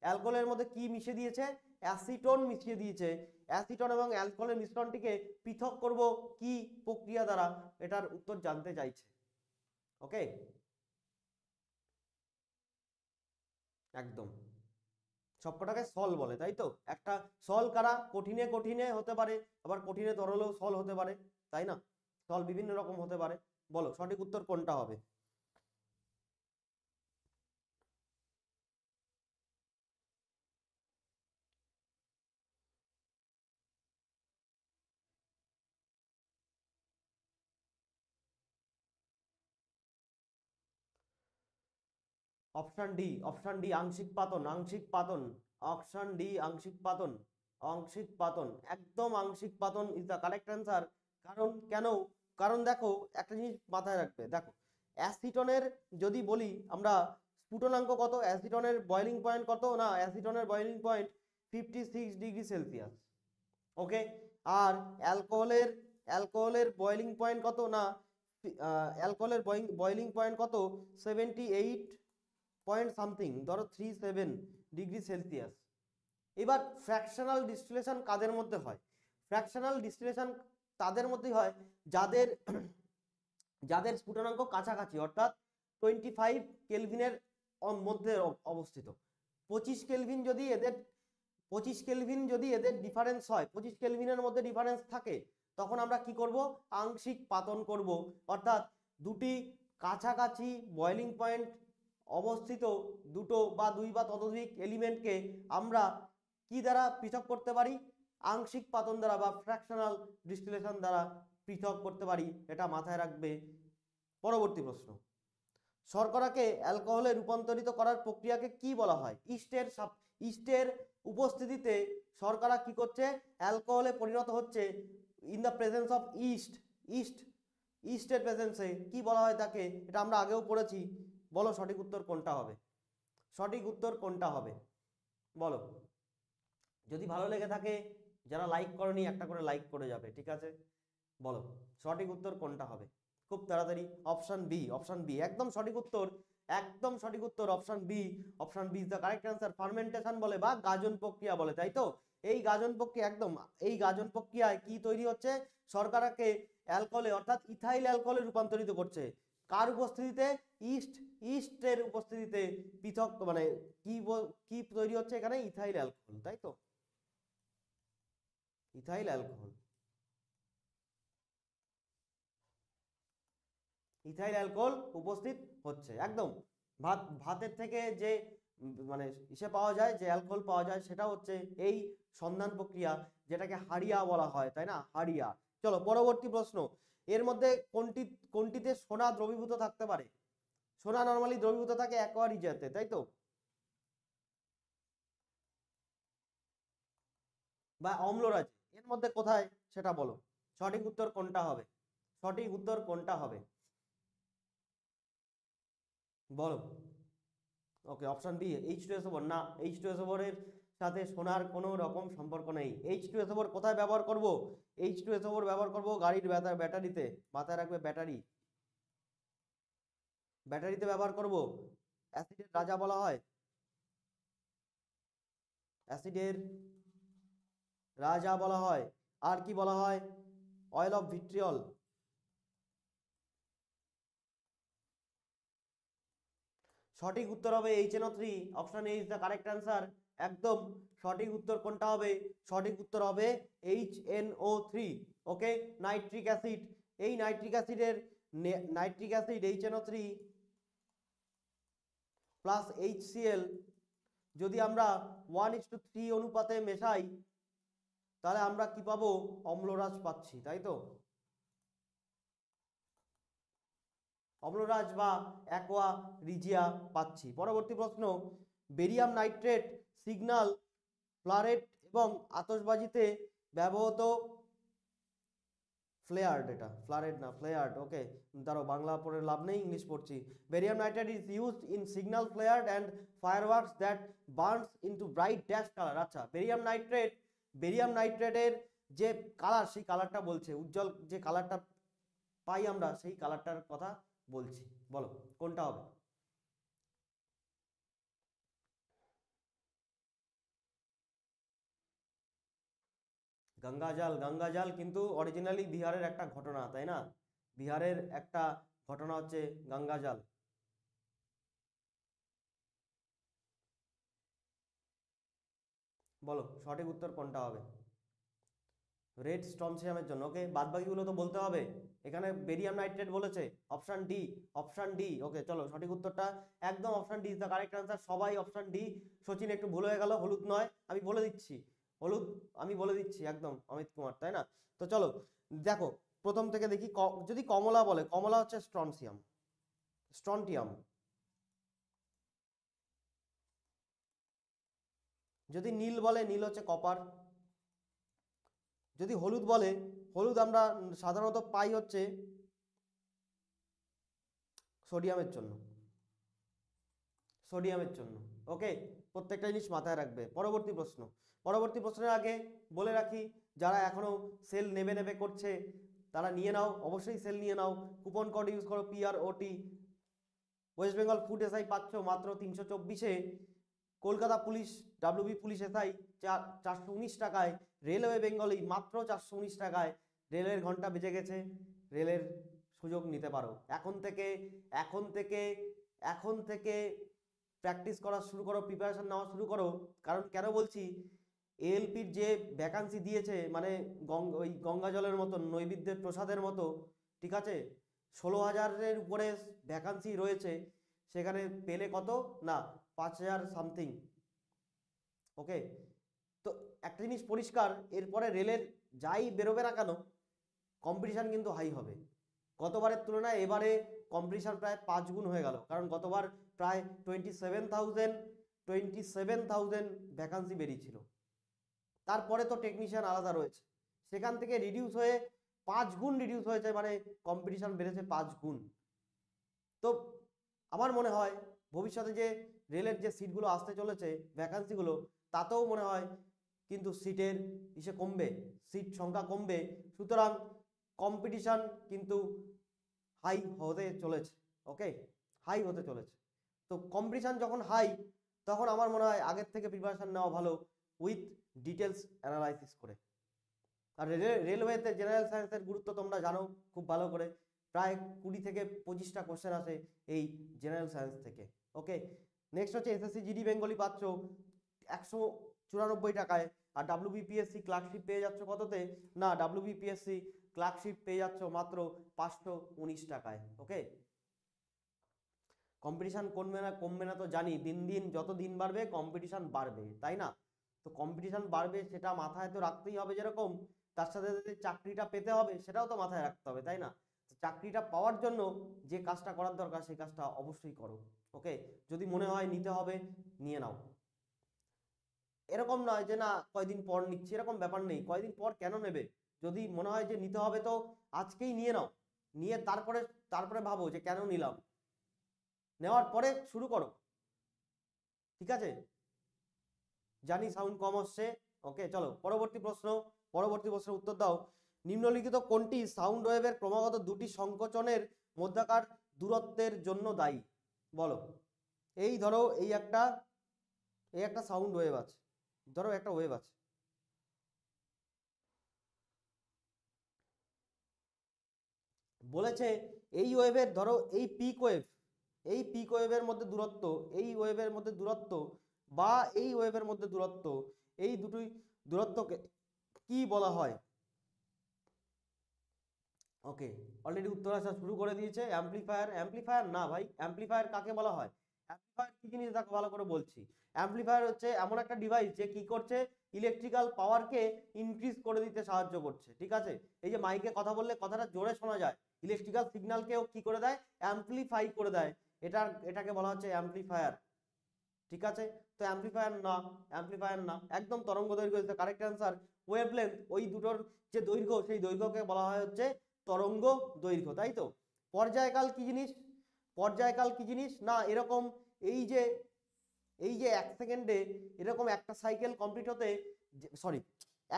অ্যালকোহলের মধ্যে কি মিশে দিয়েছে অ্যাসিটন মিশিয়ে দিয়েছে অ্যাসিটন এবং অ্যালকোহলের মিশ্রণটিকে পৃথক করব কি প্রক্রিয়া দ্বারা এটার উত্তর জানতে চাইছে ওকে একদম সবকটাকে সল বলে তাই তো একটা সল কারা কঠিনে কঠিনে হতে পারে আবার কঠিনে তরলেও সল হতে পারে তাই না সল বিভিন্ন রকম হতে পারে বলো সঠিক উত্তর কোনটা হবে অপশান ডি অপশান ডি আংশিক পাতন আংশিক পাতন অপশান ডি আংশিক পাতন আংশিক পাতন একদম আংশিক পাতন ইজ দ্য কারেক্ট অ্যান্সার কারণ কেন কারণ দেখো একটা জিনিস মাথায় রাখবে দেখো অ্যাসিটনের যদি বলি আমরা স্ফুটনাঙ্ক কত অ্যাসিটনের বয়লিং পয়েন্ট কত না অ্যাসিটনের boiling point fifty six degree Celsius okay আর অ্যালকোহলের অ্যালকোহলের বয়লিং পয়েন্ট কত না অ্যালকোহলের বয়লিং পয়েন্ট কত সেভেন্টি এইট পয়েন্ট সামথিং ধরো থ্রি সেভেন ডিগ্রি সেলসিয়াস এবার ফ্র্যাকশনাল ডিস্টিলেশন কাদের মধ্যে হয় ফ্র্যাকশনাল ডিস্টিলেশন তাদের মধ্যেই হয় যাদের যাদের স্ফুটনাঙ্ক কাছাকাছি অর্থাৎ টোয়েন্টি ফাইভ কেলভিনের মধ্যে অবস্থিত পঁচিশ কেলভিন যদি এদের পঁচিশ কেলভিন যদি এদের ডিফারেন্স হয় পঁচিশ কেলভিনের মধ্যে ডিফারেন্স থাকে তখন আমরা কি করব আংশিক পাতন করব অর্থাৎ দুটি কাছাকাছি বয়লিং পয়েন্ট অবস্থিত দুটো বা দুই বা ততোধিক এলিমেন্টকে আমরা কি দ্বারা পৃথক করতে পারি আংশিক পাতন দ্বারা বা ফ্র্যাকশনাল ডিস্টিলেশন দ্বারা পৃথক করতে পারি এটা মাথায় রাখবে পরবর্তী প্রশ্ন শর্করাকে অ্যালকোহলে রূপান্তরিত করার প্রক্রিয়াকে কি বলা হয় ইস্টের ইস্টের উপস্থিতিতে শর্করা কি করছে অ্যালকোহলে পরিণত হচ্ছে in the presence of yeast yeast ইস্টের প্রেজেন্সে কি বলা হয় তাকে এটা আমরা আগেও পড়েছি বলো সঠিক উত্তর কোনটা হবে সঠিক উত্তর কোনটা হবে বলো যদি ভালো লেগে থাকে যারা লাইক করেনি একটা করে লাইক করে যাবে ঠিক আছে বলো সঠিক উত্তর কোনটা হবে খুব তাড়াতাড়ি অপশান বি অপশান বি একদম সঠিক উত্তর একদম সঠিক উত্তর option B option B is the correct answer fermentation বলে বা গাজন প্রক্রিয়া বলে তাই তো এই গাজন প্রক্রিয়া একদম এই গাজন প্রক্রিয়ায় কি তৈরি হচ্ছে সরকারকে অ্যালকোহলে অর্থাৎ ইথাইল অ্যালকোহলে রূপান্তরিত করছে কার উপস্থিতিতে ইস্ট ইস্টের উপস্থিতিতে পৃথক মানে কি কি তৈরি হচ্ছে এখানে ইথাইল অ্যালকোহল তাই তো ইথাইল অ্যালকোহল ইথাইল অ্যালকোহল উপস্থিত হচ্ছে একদম ভাত ভাতের থেকে যে মানে ইসে পাওয়া যায় যে অ্যালকোহল পাওয়া যায় সেটা হচ্ছে এই সন্ধান প্রক্রিয়া যেটাকে হারিয়া বলা হয় তাই না হারিয়া চলো পরবর্তী প্রশ্ন এর মধ্যে কোনটি কোনটিতে সোনা দ্রবীভূত থাকতে পারে সোনা নর্মালি দ্রবীভূত থাকে অ্যাকোয়ারিজাতে তাই তো বা অম্লরাজ এর মধ্যে কোথায় সেটা বলো সঠিক উত্তর কোনটা হবে সঠিক উত্তর কোনটা হবে বলো okay option B H two S না এইচ টু এস এর সাথে সোনার কোনো রকম সম্পর্ক নেই এইচ টু এস কোথায় ব্যবহার করব এইচ টু এস ওর ব্যবহার করবো গাড়ির ব্যাটারিতে মাথায় রাখবে ব্যাটারি ব্যাটারিতে ব্যবহার করব অ্যাসিডের রাজা বলা হয় অ্যাসিডের রাজা বলা হয় আর কি বলা হয় অয়েল অফ ভিট্রিয়ল সঠিক উত্তর হবে H N O three option A is the correct answer একদম সঠিক উত্তর কোনটা হবে সঠিক উত্তর হবে H N O three okay nitric acid এই নাইট্রিক অ্যাসিডের nitric acid H N O three plus H CL যদি আমরা ওয়ান ইস টু থ্রি অনুপাতে মেশাই তাহলে আমরা কি পাবো অম্লরাজ পাচ্ছি তাই তো অম্লরাজ বা অ্যাকোয়া রিজিয়া পাচ্ছি পরবর্তী প্রশ্ন বেরিয়াম নাইট্রেট সিগনাল ফ্লারেট এবং আতসবাজিতে ব্যবহৃত ফ্লেয়ার্ড এটা ফ্লারেট না ফ্লেয়ার্ড ওকে ধরো বাংলা পড়ে লাভ নেই ইংলিশ পড়ছি barium nitrate is used in signal flares and fireworks that burns into bright dash colour আচ্ছা বেরিয়াম নাইট্রেট বেরিয়াম নাইট্রেটের যে কালার সেই কালারটা বলছে উজ্জ্বল যে কালারটা পাই আমরা সেই কালারটার কথা বলছি বলো কোনটা হবে গঙ্গাজাল গঙ্গাজাল কিন্তু অরিজিনালি বিহারের একটা ঘটনা তাই না বিহারের একটা ঘটনা হচ্ছে গঙ্গাজাল বলো সঠিক উত্তর কোনটা হবে রেড স্টর্ম জন্য ওকে বাদ বাকিগুলো তো বলতে হবে এখানে বেরিয়াম নাইট্রেট বলেছে option D option D okay চলো সঠিক উত্তরটা একদম option D is the correct answer সবাই অপশান ডি শচীন একটু ভুল হয়ে গেল হলুদ নয় আমি বলে দিচ্ছি হলুদ আমি বলে দিচ্ছি একদম অমিত কুমার তাই না তো চলো দেখো প্রথম থেকে দেখি যদি কমলা বলে কমলা হচ্ছে স্ট্রনসিয়াম স্ট্রন্টিয়াম যদি নীল বলে নীল হচ্ছে কপার যদি হলুদ বলে হলুদ আমরা সাধারণত পাই হচ্ছে সোডিয়ামের জন্য সোডিয়ামের জন্য ওকে প্রত্যেকটা জিনিস মাথায় রাখবে পরবর্তী প্রশ্ন পরবর্তী প্রশ্নের আগে বলে রাখি যারা এখনও সেল নেবে নেবে করছে তারা নিয়ে নাও অবশ্যই সেল নিয়ে নাও কুপন কোড ইউজ করো PROT West Bengal food SI পাচ্ছ মাত্র তিনশো চব্বিশে Kolkata police WB police SI চার চারশো উনিশ টাকায় রেলওয়ে বেঙ্গলি মাত্র চারশো উনিশ টাকায় রেলের ঘন্টা বেজে গেছে রেলের সুযোগ নিতে পারো এখন থেকে এখন থেকে এখন থেকে প্র্যাকটিস করা শুরু করো প্রিপারেশান নেওয়া শুরু করো কারণ কেন বলছি এএলপির যে ভ্যাকান্সি দিয়েছে মানে গঙ্গা ওই গঙ্গা জলের মতো নৈবেদ্যের প্রসাদের মতো ঠিক আছে ষোলো হাজারের উপরে ভ্যাকান্সি রয়েছে সেখানে পেলে কত না পাঁচ হাজার সামথিং ওকে তো একটা জিনিস পরিষ্কার এরপরে রেলের যাই বেরোবে না কেন কম্পিটিশান কিন্তু হাই হবে গতবারের তুলনায় এবারে কম্পিটিশান প্রায় পাঁচ গুণ হয়ে গেল কারণ গতবার প্রায় twenty seven thousand twenty seven thousand vacancy বেরিয়েছিল তারপরে তো টেকনিশিয়ান আলাদা রয়েছে সেখান থেকে রিডিউস হয়ে পাঁচ গুণ রিডিউস হয়েছে মানে কম্পিটিশান বেড়েছে পাঁচ গুণ তো আমার মনে হয় ভবিষ্যতে যে রেলের যে সিটগুলো আসতে চলেছে ভ্যাকান্সিগুলো তাতেও মনে হয় কিন্তু সিটের ইসে কমবে সিট সংখ্যা কমবে সুতরাং কম্পিটিশান কিন্তু হাই হতে চলেছে ওকে হাই হতে চলেছে তো কম্পিটিশান যখন হাই তখন আমার মনে হয় আগের থেকে প্রিপারেশান নেওয়া ভালো উইথ ডিটেলস অ্যানালাইসিস করে আর রেলওয়েতে জেনারেল সায়েন্সের গুরুত্ব তোমরা জানো খুব ভালো করে প্রায় কুড়ি থেকে পঁচিশটা কোশ্চেন আসে এই জেনারেল সায়েন্স থেকে ওকে নেক্সট হচ্ছে এসএসসি জিডি বেঙ্গলি পাচ্ছ একশো চুরানব্বই টাকায় আর ডাব্লু বিপিএসসি ক্লার্কশিপ পেয়ে যাচ্ছ কততে না ডাব্লু বিপিএসসি ক্লার্কশিপ পেয়ে যাচ্ছ মাত্র পাঁচশো উনিশ টাকায় ওকে কম্পিটিশান কমবে না কমবে না তো জানি দিন দিন যত দিন বাড়বে কম্পিটিশান বাড়বে তাই না তো কম্পিটিশান বাড়বে সেটা মাথায় তো রাখতেই হবে যেরকম তার সাথে সাথে চাকরিটা পেতে হবে সেটাও তো মাথায় রাখতে হবে তাই না চাকরিটা পাওয়ার জন্য যে কাজটা করার দরকার সেই কাজটা অবশ্যই করো ওকে যদি মনে হয় নিতে হবে নিয়ে নাও এরকম নয় যে না কয়দিন পর নিচ্ছে এরকম ব্যাপার নেই কয়দিন পর কেন নেবে যদি মনে হয় যে নিতে হবে তো আজকেই নিয়ে নাও নিয়ে তারপরে তারপরে ভাবো যে কেন নিলাম নেওয়ার পরে শুরু করো ঠিক আছে জানি সাউন্ড কম আসছে ওকে চলো পরবর্তী প্রশ্ন পরবর্তী প্রশ্নের উত্তর দাও নিম্নলিখিত কোনটি সাউন্ড ওয়েভের ক্রমাগত দুটি সংকোচনের মধ্যাকার দূরত্বের জন্য দায়ী বলো এই ধরো এই একটা এই একটা সাউন্ড ওয়েভ আছে ধরো একটা ওয়েভ আছে বলেছে এই ওয়েভের ধরো এই পিক ওয়েভ এই পিক ওয়েভের মধ্যে দূরত্ব এই ওয়েভের মধ্যে দূরত্ব বা এই ওয়েভের মধ্যে দূরত্ব এই দুটোই দূরত্বকে কি বলা হয় ওকে অলরেডি উত্তর আসা শুরু করে দিয়েছে অ্যাম্প্লিফায়ার অ্যাম্প্লিফায়ার না ভাই অ্যাম্প্লিফায়ার কাকে বলা হয় অ্যাম্প্লিফায়ার কি নিয়ে দেখো ভালো করে বলছি অ্যাম্প্লিফায়ার হচ্ছে এমন একটা ডিভাইস যে কি করছে ইলেকট্রিক্যাল পাওয়ারকে ইনক্রিজ করে দিতে সাহায্য করছে ঠিক আছে এই যে মাইকে কথা বললে কথাটা জোরে শোনা যায় ইলেকট্রিক্যাল সিগন্যালকেও কি করে দেয় অ্যাম্প্লিফাই করে দেয় এটার এটাকে বলা হচ্ছে অ্যাম্প্লিফায়ার ঠিক আছে তো অ্যামপ্লিফায়ার না অ্যামপ্লিফায়ার না একদম তরঙ্গ দৈর্ঘ্য কারেক্ট অ্যান্সার ওয়েভলেন্থ ওই দুটোর যে দৈর্ঘ্য সেই দৈর্ঘ্যকে বলা হয় হচ্ছে তরঙ্গ দৈর্ঘ্য তাই তো পর্যায়কাল কি জিনিস পর্যায়কাল কি জিনিস না এরকম এই যে এই যে এক সেকেন্ডে এরকম একটা সাইকেল কমপ্লিট হতে সরি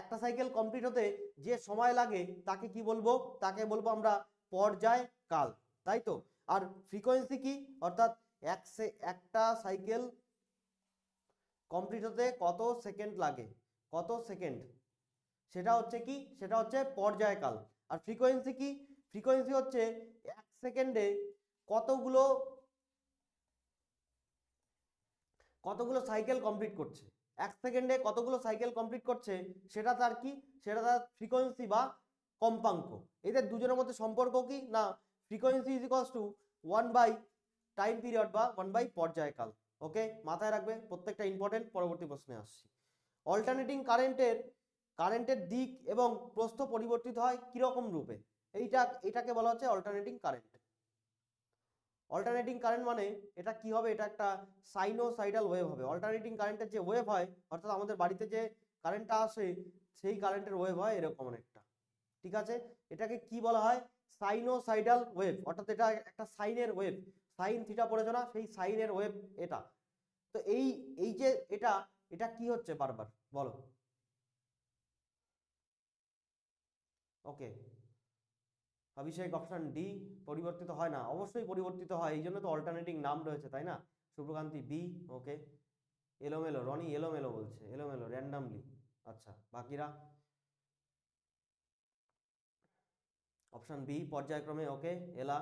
একটা সাইকেল কমপ্লিট হতে যে সময় লাগে তাকে কি বলবো তাকে বলবো আমরা পর্যায়কাল তাই তো আর ফ্রিকোয়েন্সি কি অর্থাৎ এক একটা সাইকেল কমপ্লিট হতে কত সেকেন্ড লাগে কত সেকেন্ড সেটা হচ্ছে কি সেটা হচ্ছে পর্যায়কাল আর ফ্রিকোয়েন্সি কি ফ্রিকোয়েন্সি হচ্ছে এক সেকেন্ডে কতগুলো কতগুলো সাইকেল কমপ্লিট করছে এক সেকেন্ডে কতগুলো সাইকেল কমপ্লিট করছে সেটা তার কি সেটা তার ফ্রিকোয়েন্সি বা কম্পাঙ্ক এদের দুজনের মধ্যে সম্পর্ক কি না frequency is equals two one by time period বা ওয়ান বাই পর্যায়কাল ওকে মাথায় রাখবে প্রত্যেকটা ইম্পর্টেন্ট পরবর্তী প্রশ্নে আসছি অল্টারনেটিং কারেন্টের কারেন্টের দিক এবং প্রস্থ পরিবর্তিত হয় কীরকম রূপে এইটা এটাকে বলা হচ্ছে অল্টারনেটিং কারেন্ট অল্টারনেটিং কারেন্ট মানে এটা কি হবে এটা একটা সাইনোসাইডাল ওয়েভ হবে অল্টারনেটিং কারেন্টের যে ওয়েভ হয় অর্থাৎ আমাদের বাড়িতে যে কারেন্টটা আসে সেই কারেন্টের ওয়েভ হয় এরকম অনেকটা ঠিক আছে এটাকে কি বলা হয় সাইনোসাইডাল ওয়েভ অর্থাৎ এটা একটা সাইনের ওয়েভ সাইন থিটা পড়েছ না সেই সাইনের ওয়েভ এটা তো এই এই যে এটা এটা কি হচ্ছে বারবার বলো ওকে অভিষেক অপশান ডি পরিবর্তিত হয় না অবশ্যই পরিবর্তিত হয় এই জন্য তো অল্টারনেটিং নাম রয়েছে তাই না শুভ্রকান্তি বি ওকে এলোমেলো রনি এলোমেলো বলছে এলোমেলো র্যান্ডামলি আচ্ছা বাকিরা অপশান বি পর্যায়ক্রমে okay Ela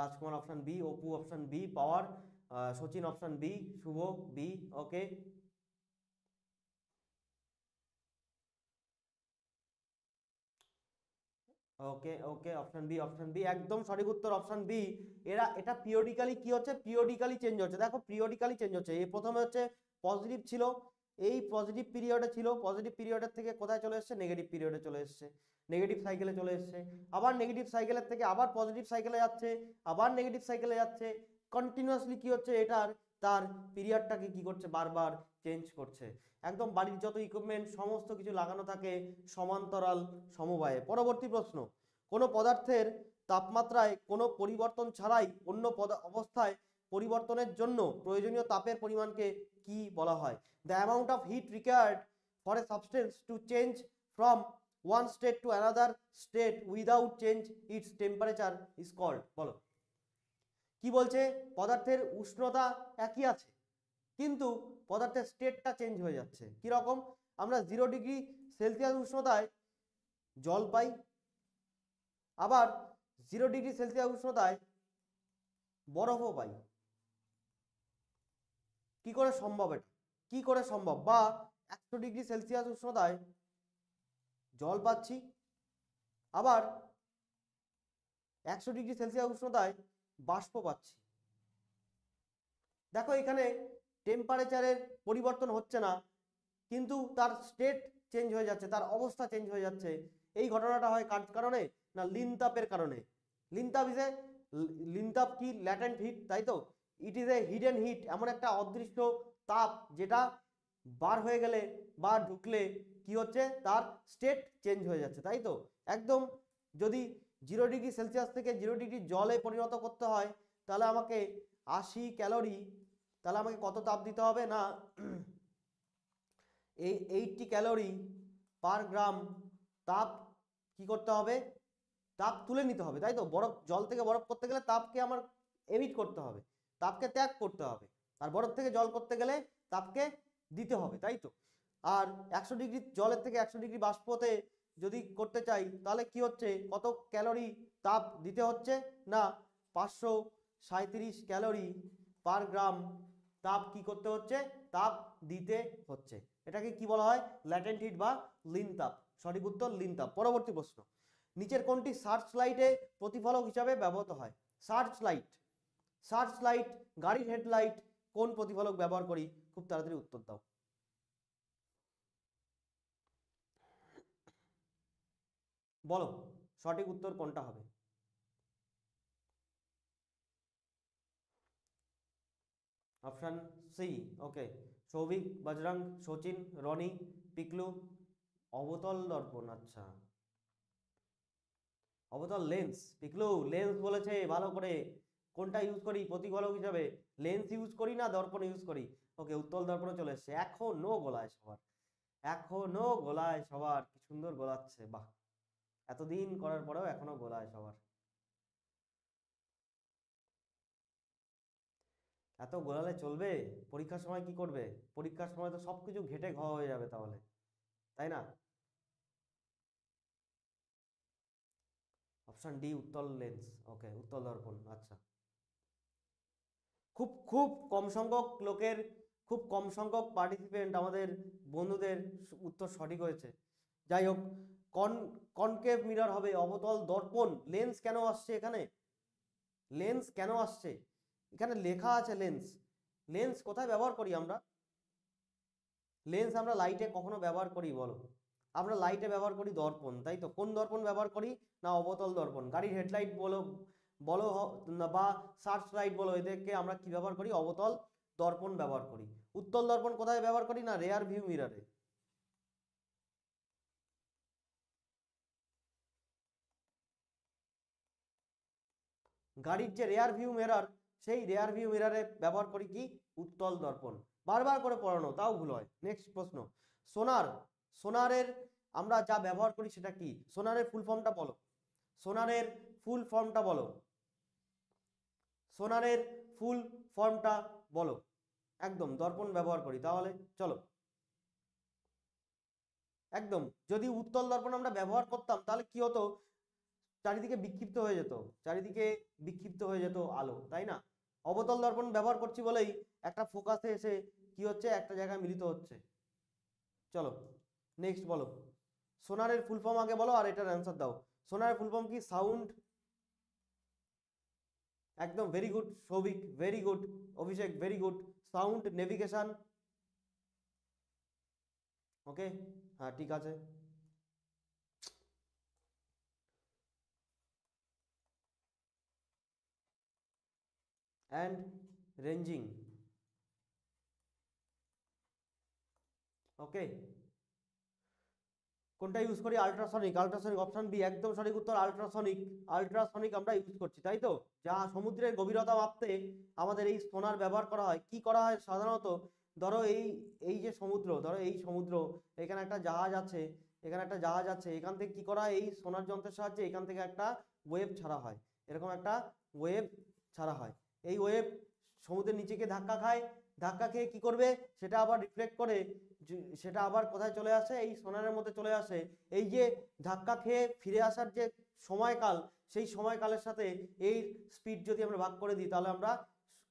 Rajkumar option B Apu option B power Sachin option B Shubho B okay okay okay option B option B একদম সঠিক উত্তর অপশান বি এরা এটা পিওরিক্যালি কি হচ্ছে পিওরিক্যালি চেঞ্জ হচ্ছে দেখো পিওরিক্যালি চেঞ্জ হচ্ছে এই প্রথমে হচ্ছে পজিটিভ ছিল এই পজিটিভ পিরিয়ডে ছিল পজিটিভ পিরিয়ডের থেকে কোথায় চলে এসছে নেগেটিভ পিরিয়ডে চলে এসছে নেগেটিভ সাইকেলে চলে এসছে আবার নেগেটিভ সাইকেলের থেকে আবার পজিটিভ সাইকেলে যাচ্ছে আবার নেগেটিভ সাইকেলে যাচ্ছে কন্টিনিউয়াসলি কী হচ্ছে এটার তার পিরিয়ডটাকে কি করছে বারবার চেঞ্জ করছে একদম বাড়ির যত ইকুইপমেন্ট সমস্ত কিছু লাগানো থাকে সমান্তরাল সমবায়ে পরবর্তী প্রশ্ন কোনো পদার্থের তাপমাত্রায় কোনো পরিবর্তন ছাড়াই অন্য অবস্থায় পরিবর্তনের জন্য প্রয়োজনীয় তাপের পরিমাণকে কি বলা হয় the amount of heat required for a substance to change from one state to another state without change its temperature is called বলো কি বলছে পদার্থের উষ্ণতা একই আছে কিন্তু পদার্থের স্টেটটা চেঞ্জ হয়ে যাচ্ছে কীরকম আমরা জিরো ডিগ্রি সেলসিয়াস উষ্ণতায় জল পাই আবার জিরো ডিগ্রি সেলসিয়াস উষ্ণতায় বরফও পাই কি করে সম্ভব এটা কি করে সম্ভব বা একশো ডিগ্রি সেলসিয়াস উষ্ণতায় জল পাচ্ছি আবার একশো ডিগ্রি সেলসিয়াস উষ্ণতায় বাষ্প পাচ্ছি দেখো এখানে টেম্পারেচারের পরিবর্তন হচ্ছে না কিন্তু তার স্টেট চেঞ্জ হয়ে যাচ্ছে তার অবস্থা চেঞ্জ হয়ে যাচ্ছে এই ঘটনাটা হয় কার কারণে না লিনতাপের কারণে লিনতাপ ইজ এ লিনতাপ কি ল্যাটেন্ট হিট তাই তো it is a hidden heat এমন একটা অদৃশ্য তাপ যেটা বার হয়ে গেলে বা ঢুকলে কি হচ্ছে তার স্টেট চেঞ্জ হয়ে যাচ্ছে তাই তো একদম যদি জিরো ডিগ্রি সেলসিয়াস থেকে জিরো ডিগ্রি জলে পরিণত করতে হয় তাহলে আমাকে আশি ক্যালোরি তাহলে আমাকে কত তাপ দিতে হবে না এই এইটটি ক্যালোরি পার গ্রাম তাপ কি করতে হবে তাপ তুলে নিতে হবে তাই তো বরফ জল থেকে বরফ করতে গেলে তাপকে আমার এমিট করতে হবে তাপকে ত্যাগ করতে হবে আর বরফ থেকে জল করতে গেলে তাপকে দিতে হবে তাই তো আর একশো ডিগ্রি জলের থেকে একশো ডিগ্রি বাষ্পতে যদি করতে চাই তাহলে কি হচ্ছে কত ক্যালোরি তাপ দিতে হচ্ছে না পাঁচশো সাঁত্রিশ ক্যালোরি পার গ্রাম তাপ কি করতে হচ্ছে তাপ দিতে হচ্ছে এটাকে কি বলা হয় ল্যাটেন্ট হিট বা লিন তাপ সঠিক উত্তর লিন তাপ পরবর্তী প্রশ্ন নিচের কোনটি সার্চ লাইটে প্রতিফলক হিসাবে ব্যবহৃত হয় সার্চ লাইট সার্চ লাইট গাড়ির হেডলাইট কোন প্রতিফলক ব্যবহার করি খুব তাড়াতাড়ি উত্তর দাও বলো সঠিক উত্তর কোনটা হবে option C okay Souvik Bajrang Sachin Roni Piklu অবতল দর্পণ আচ্ছা অবতল লেন্স পিকলু লেন্স বলেছে ভালো করে কোনটা ইউজ করি প্রতিফলক হিসাবে লেন্স ইউজ করি না দর্পণ ইউজ করি ওকে উত্তল দর্পণে চলে এসছে এখনো গোলায় সবার এখনো গোলায় সবার কি সুন্দর গোলাচ্ছে বাহ এতদিন করার পরেও এখনো গোলায় সবার এত গোলালে চলবে পরীক্ষার সময় কি করবে পরীক্ষার সময় তো সবকিছু ঘেটে ঘ হয়ে যাবে তাহলে তাই না অপশন ডি উত্তল লেন্স ওকে উত্তল দর্পণ আচ্ছা খুব খুব কম সংখ্যক লোকের খুব কম সংখ্যক পার্টিসিপেন্ট আমাদের বন্ধুদের উত্তর সঠিক হয়েছে যাই হোক কন কনকেভ মিরর হবে অবতল দর্পণ লেন্স কেন আসছে এখানে লেন্স কেন আসছে এখানে লেখা আছে লেন্স লেন্স কোথায় ব্যবহার করি আমরা লেন্স আমরা লাইটে কখনো ব্যবহার করি বলো আমরা লাইটে ব্যবহার করি দর্পণ তাই তো কোন দর্পণ ব্যবহার করি না অবতল দর্পণ গাড়ির হেডলাইট বলো বলো বা সার্চ লাইট বলো এদেরকে আমরা কি ব্যবহার করি অবতল দর্পণ ব্যবহার করি উত্তল দর্পণ কোথায় ব্যবহার করি না রেয়ার ভিউ মিরারে গাড়ির যে রেয়ার ভিউ মিরার সেই রেয়ার ভিউ মিরারে ব্যবহার করি কি উত্তল দর্পণ বারবার করে পড়ানো তাও ভুল হয় নেক্সট প্রশ্ন সোনার সোনারের আমরা যা ব্যবহার করি সেটা কি সোনারের ফুল ফর্মটা বলো সোনারের ফুল ফর্মটা বলো সোনারের ফুল ফর্মটা বলো একদম দর্পণ ব্যবহার করি তাহলে চলো একদম যদি উত্তল দর্পণ আমরা ব্যবহার করতাম তাহলে কি হতো চারিদিকে বিক্ষিপ্ত হয়ে যেত চারিদিকে বিক্ষিপ্ত হয়ে যেত আলো তাই না অবতল দর্পণ ব্যবহার করছি বলেই একটা ফোকাসে এসে কি হচ্ছে একটা জায়গায় মিলিত হচ্ছে চলো নেক্সট বলো সোনারের ফুল আগে বলো আর এটার অ্যান্সার দাও সোনারের ফুল কি সাউন্ড একদম very good Souvik very good Abhishek very good sound navigation okay হ্যাঁ ঠিক আছে and ranging ওকে কোনটা ইউজ করি আলট্রাসনিক আলট্রাসনিক অপশন বি একদম সঠিক উত্তর আলট্রাসনিক আলট্রাসনিক আমরা ইউজ করছি তাই তো যা সমুদ্রের গভীরতা মাপতে আমাদের এই সোনার ব্যবহার করা হয় কি করা হয় সাধারণত ধরো এই এই যে সমুদ্র ধরো এই সমুদ্র এখানে একটা জাহাজ আছে এখানে একটা জাহাজ আছে এখান থেকে কি করা হয় এই সোনার যন্ত্রের সাহায্যে এখান থেকে একটা ওয়েব ছাড়া হয় এরকম একটা ওয়েভ ছাড়া হয় এই ওয়েভ সমুদ্রের নিচেকে ধাক্কা খায় ধাক্কা খেয়ে কি করবে সেটা আবার রিফ্লেক্ট করে সেটা আবার কোথায় চলে আসে এই সোনারের মধ্যে চলে আসে এই যে ধাক্কা খেয়ে ফিরে আসার যে সময়কাল সেই সময়কালের সাথে এই স্পিড যদি আমরা ভাগ করে দিই তাহলে আমরা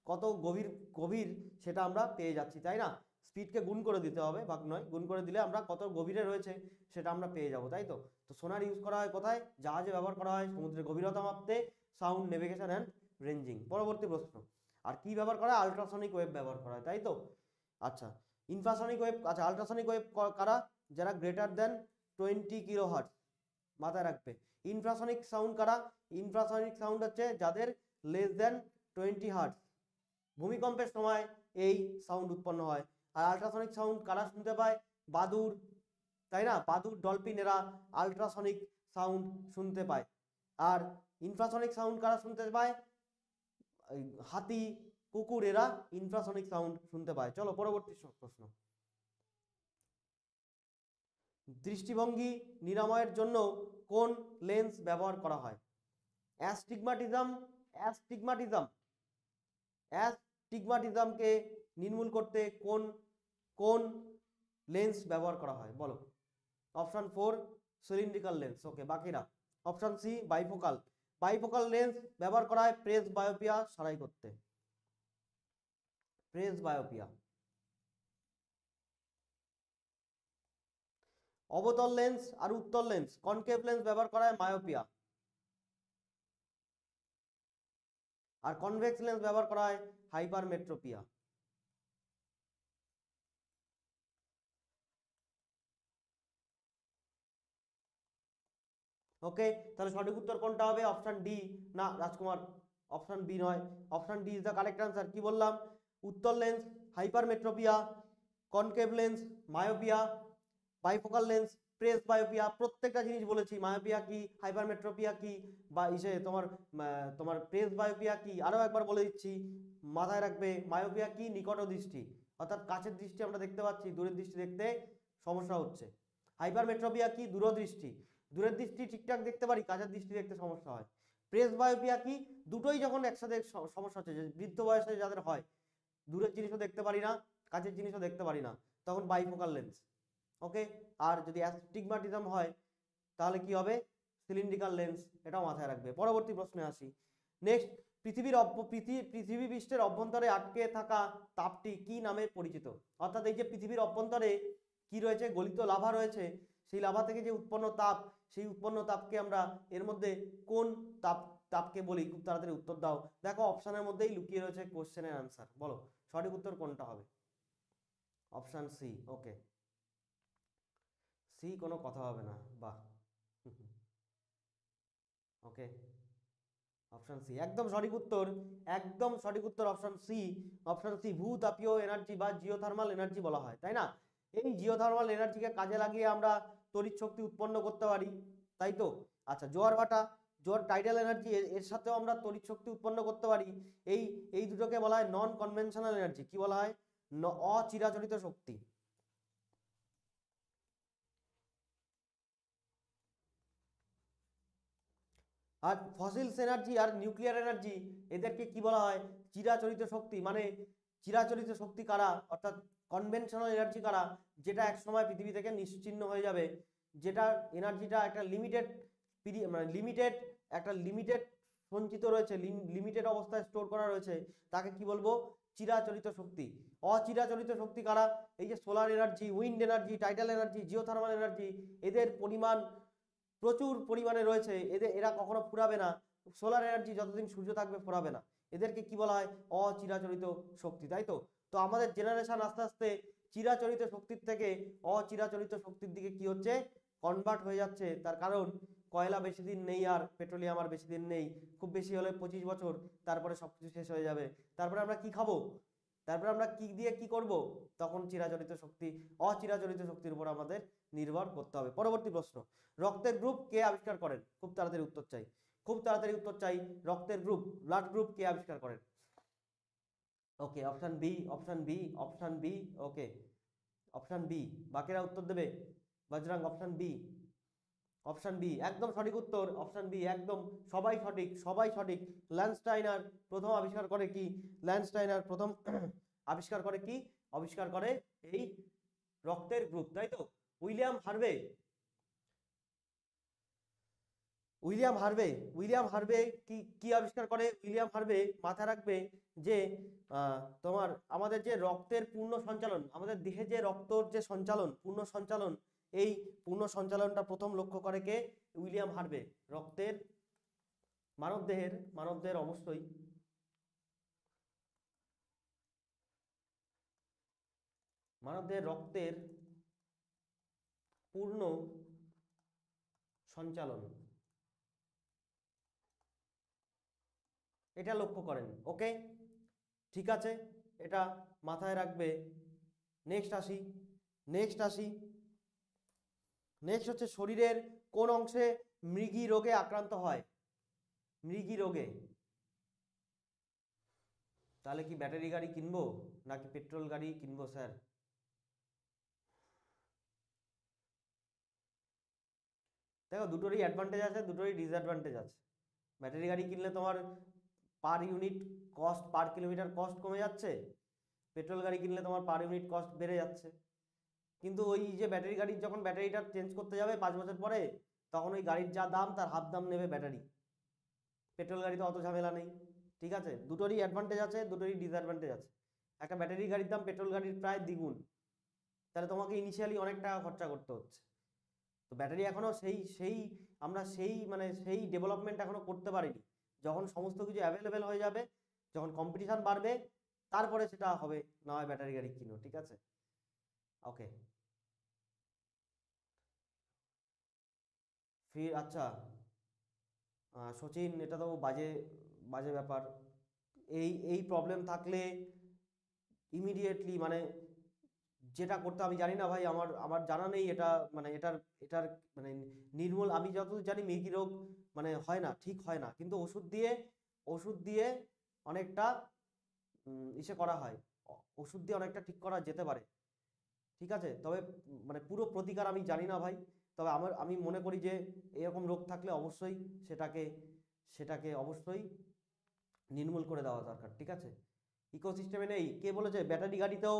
কত গভীর গভীর সেটা আমরা পেয়ে যাচ্ছি তাই না স্পিডকে গুণ করে দিতে হবে ভাগ নয় গুণ করে দিলে আমরা কত গভীরে রয়েছে সেটা আমরা পেয়ে যাব তাই তো তো সোনার ইউজ করা হয় কোথায় জাহাজে ব্যবহার করা হয় সমুদ্রের গভীরতা মাপতে সাউন্ড নেভিগেশন অ্যান্ড রেঞ্জিং পরবর্তী প্রশ্ন আর কি ব্যবহার করা আলট্রাসনিক ওয়েব ব্যবহার করা হয় তাই তো আচ্ছা ইনফ্রাসনিক ওয়েব আচ্ছা আলট্রাসনিক ওয়েভ কারা যারা greater than twenty kilo hertz মাথায় রাখবে ইনফ্রাসনিক সাউন্ড কারা ইনফ্রাসনিক সাউন্ড হচ্ছে যাদের লেস দেন টোয়েন্টি হার্টস ভূমিকম্পের সময় এই সাউন্ড উৎপন্ন হয় আর আলট্রাসনিক সাউন্ড কারা শুনতে পায় বাদুর তাই না বাদুর এরা আলট্রাসনিক সাউন্ড শুনতে পায় আর ইনফ্রাসনিক সাউন্ড কারা শুনতে পায় হাতি কুকুর এরা ইনফ্রাসনিক সাউন্ড শুনতে পায় চলো পরবর্তী প্রশ্ন দৃষ্টিভঙ্গি নিরাময়ের জন্য কোন লেন্স ব্যবহার করা হয় অ্যাস্টিগমাটিজম অ্যাস্টিগমাটিজম অ্যাস্টিগমাটিজমকে নির্মূল করতে কোন কোন লেন্স ব্যবহার করা হয় বলো option four cylindrical lens okay বাকিরা option C bifocal bifocal lens ব্যবহার করা হয় প্রেস বায়োপিয়া সারাই করতে প্রেস বায়োপিয়া অবতল লেন্স আর উত্তল লেন্স কনকেভ লেন্স ব্যবহার করা হয় মায়োপিয়া আর কনভেক্স লেন্স ব্যবহার করা হয় হাইপারমেট্রোপিয়া ওকে তাহলে সঠিক উত্তর কোনটা হবে অপশান ডি না রাজকুমার অপশান বি নয় option D is the correct answer কি বললাম উত্তর lens hypermetropia concave lens myopia bifocal lens presbyopia প্রত্যেকটা জিনিস বলেছি মায়োপিয়া কি হাইপারমেট্রোপিয়া কি বা ইসে তোমার তোমার প্রেস বায়োপিয়া কি আরও একবার বলে দিচ্ছি মাথায় রাখবে মায়োপিয়া কি নিকট দৃষ্টি অর্থাৎ কাছের দৃষ্টি আমরা দেখতে পাচ্ছি দূরের দৃষ্টি দেখতে সমস্যা হচ্ছে হাইপারমেট্রোপিয়া কি দূরদৃষ্টি দূরের দৃষ্টি ঠিকঠাক দেখতে পারি কাছের দৃষ্টি দেখতে সমস্যা হয় প্রেস বায়োপিয়া কি দুটোই যখন একসাথে সমস্যা হচ্ছে বৃদ্ধ বয়সে যাদের হয় দূরের জিনিসও দেখতে পারি না কাছের জিনিসও দেখতে পারি না তখন বাইফোকাল লেন্স ওকে আর যদি অ্যাস্টিগমাটিজম হয় তাহলে কি হবে সিলিন্ড্রিকাল লেন্স এটাও মাথায় রাখবে পরবর্তী প্রশ্নে আসি নেক্সট পৃথিবীর পৃথিবী পৃষ্ঠের অভ্যন্তরে আটকে থাকা তাপটি কি নামে পরিচিত অর্থাৎ এই যে পৃথিবীর অভ্যন্তরে কি রয়েছে গলিত লাভা রয়েছে সেই লাভা থেকে যে উৎপন্ন তাপ সেই উৎপন্ন তাপকে আমরা এর মধ্যে কোন তাপ তাপকে বলি খুব তাড়াতাড়ি উত্তর দাও দেখো অপশানের মধ্যেই লুকিয়ে রয়েছে কোশ্চেনের আনসার বলো সঠিক উত্তর কোনটা হবে অপশান সি ওকে সি কোনো কথা হবে না বাহ ওকে অপশান সি একদম সঠিক উত্তর একদম সঠিক উত্তর অপশান সি অপশান সি ভূতাপীয় এনার্জি বা জিওথার্মাল এনার্জি বলা হয় তাই না এই জিওথার্মাল এনার্জিকে কাজে লাগিয়ে আমরা তড়িৎ শক্তি উৎপন্ন করতে পারি তাই তো আচ্ছা জোয়ার ভাটা জোয়ার টাইডাল এনার্জি এর সাথেও আমরা তড়িৎ শক্তি উৎপন্ন করতে পারি এই এই দুটোকে বলা হয় নন কনভেনশনাল এনার্জি কি বলা হয় অচিরাচরিত শক্তি আর ফসিলস এনার্জি আর নিউক্লিয়ার এনার্জি এদেরকে কি বলা হয় চিরাচরিত শক্তি মানে চিরাচরিত শক্তি কারা অর্থাৎ কনভেনশনাল এনার্জি কারা যেটা একসময় পৃথিবী থেকে নিশ্চিহ্ন হয়ে যাবে যেটা এনার্জিটা একটা লিমিটেড মানে লিমিটেড একটা লিমিটেড সঞ্চিত রয়েছে লিমিটেড অবস্থায় স্টোর করা রয়েছে তাকে কি বলবো চিরাচরিত শক্তি অচিরাচরিত শক্তি কারা এই যে solar energy wind energy tidal energy geothermal energy এদের পরিমাণ প্রচুর পরিমাণে রয়েছে এদের এরা কখনো ফুরাবে না সোলার এনার্জি যতদিন সূর্য থাকবে ফোরাবে না এদেরকে কি বলা হয় অচিরাচরিত শক্তি তাই তো তো আমাদের জেনারেশান আস্তে আস্তে চিরাচরিত শক্তির থেকে অচিরাচরিত শক্তির দিকে কি হচ্ছে কনভার্ট হয়ে যাচ্ছে তার কারণ কয়লা বেশি দিন নেই আর পেট্রোলিয়াম আর বেশি দিন নেই খুব বেশি হলে পঁচিশ বছর তারপরে সব কিছু শেষ হয়ে যাবে তারপরে আমরা কি খাবো তারপরে আমরা কি দিয়ে কি করব তখন চিরাচরিত শক্তি অচিরাচরিত শক্তির উপর আমাদের নির্ভর করতে হবে পরবর্তী প্রশ্ন রক্তের গ্রুপ কে আবিষ্কার করেন খুব তাড়াতাড়ি উত্তর চাই খুব তাড়াতাড়ি উত্তর চাই রক্তের গ্রুপ ব্লাড গ্রুপ কে আবিষ্কার করেন okay option B option B option B okay option B বাকিরা উত্তর দেবে Bajrang option B option B একদম সঠিক উত্তর অপশান বি একদম সবাই সঠিক সবাই সঠিক ল্যান্ডস্টাইনার প্রথম আবিষ্কার করে কি ল্যান্ডস্টাইনার প্রথম আবিষ্কার করে কি আবিষ্কার করে এই রক্তের গ্রুপ তাই তো উইলিয়াম হারবে উইলিয়াম হারবে উইলিয়াম হারবে কি কি আবিষ্কার করে উইলিয়াম হারবে মাথায় রাখবে যে তোমার আমাদের যে রক্তের পূর্ণ সঞ্চালন আমাদের দেহে যে রক্তর যে সঞ্চালন পূর্ণ সঞ্চালন এই পূর্ণ সঞ্চালনটা প্রথম লক্ষ্য করে কে উইলিয়াম হারবে রক্তের মানব দেহের মানব দেহের অবশ্যই দেহের রক্তের পূর্ণ সঞ্চালন এটা লক্ষ্য করেন ওকে ঠিক আছে এটা মাথায় রাখবে নেক্সট আসি নেক্সট আসি নেক্সট হচ্ছে শরীরের কোন অংশে মৃগী রোগে আক্রান্ত হয় মৃগী রোগে তাহলে কি ব্যাটারি গাড়ি কিনবো নাকি পেট্রোল গাড়ি কিনবো স্যার দেখো দুটোরই অ্যাডভান্টেজ আছে দুটোরই ডিসঅ্যাডভান্টেজ আছে ব্যাটারি গাড়ি কিনলে তোমার per unit cost per kilometre cost কমে যাচ্ছে পেট্রোল গাড়ি কিনলে তোমার পার ইউনিট কস্ট বেড়ে যাচ্ছে কিন্তু ওই যে ব্যাটারি গাড়ির যখন ব্যাটারিটা চেঞ্জ করতে যাবে পাঁচ বছর পরে তখন ওই গাড়ির যা দাম তার হাফ দাম নেবে ব্যাটারি পেট্রোল গাড়িতে অত ঝামেলা নেই ঠিক আছে দুটোরই অ্যাডভান্টেজ আছে দুটোরই ডিসঅ্যাডভান্টেজ আছে একটা ব্যাটারি গাড়ির দাম পেট্রোল গাড়ির প্রায় দ্বিগুণ তাহলে তোমাকে ইনিশিয়ালি অনেক টাকা খরচা করতে হচ্ছে তো ব্যাটারি এখনও সেই সেই আমরা সেই মানে সেই ডেভেলপমেন্ট এখনও করতে পারিনি যখন সমস্ত কিছু অ্যাভেলেবেল হয়ে যাবে যখন কম্পিটিশান বাড়বে তারপরে সেটা হবে না হয় ব্যাটারি গাড়ি কিনো ঠিক আছে ওকে ফির আচ্ছা সচিন এটা তো বাজে বাজে ব্যাপার এই এই প্রবলেম থাকলে ইমিডিয়েটলি মানে যেটা করতে আমি জানি না ভাই আমার আমার জানা নেই এটা মানে এটার এটার মানে নির্মূল আমি যতদূর জানি মিগি রোগ মানে হয় না ঠিক হয় না কিন্তু ওষুধ দিয়ে ওষুধ দিয়ে অনেকটা ইসে করা হয় ওষুধ দিয়ে অনেকটা ঠিক করা যেতে পারে ঠিক আছে তবে মানে পুরো প্রতিকার আমি জানি না ভাই তবে আমার আমি মনে করি যে এরকম রোগ থাকলে অবশ্যই সেটাকে সেটাকে অবশ্যই নির্মূল করে দেওয়া দরকার ঠিক আছে ইকোসিস্টেমে নেই কে বলেছে ব্যাটারি গাড়িতেও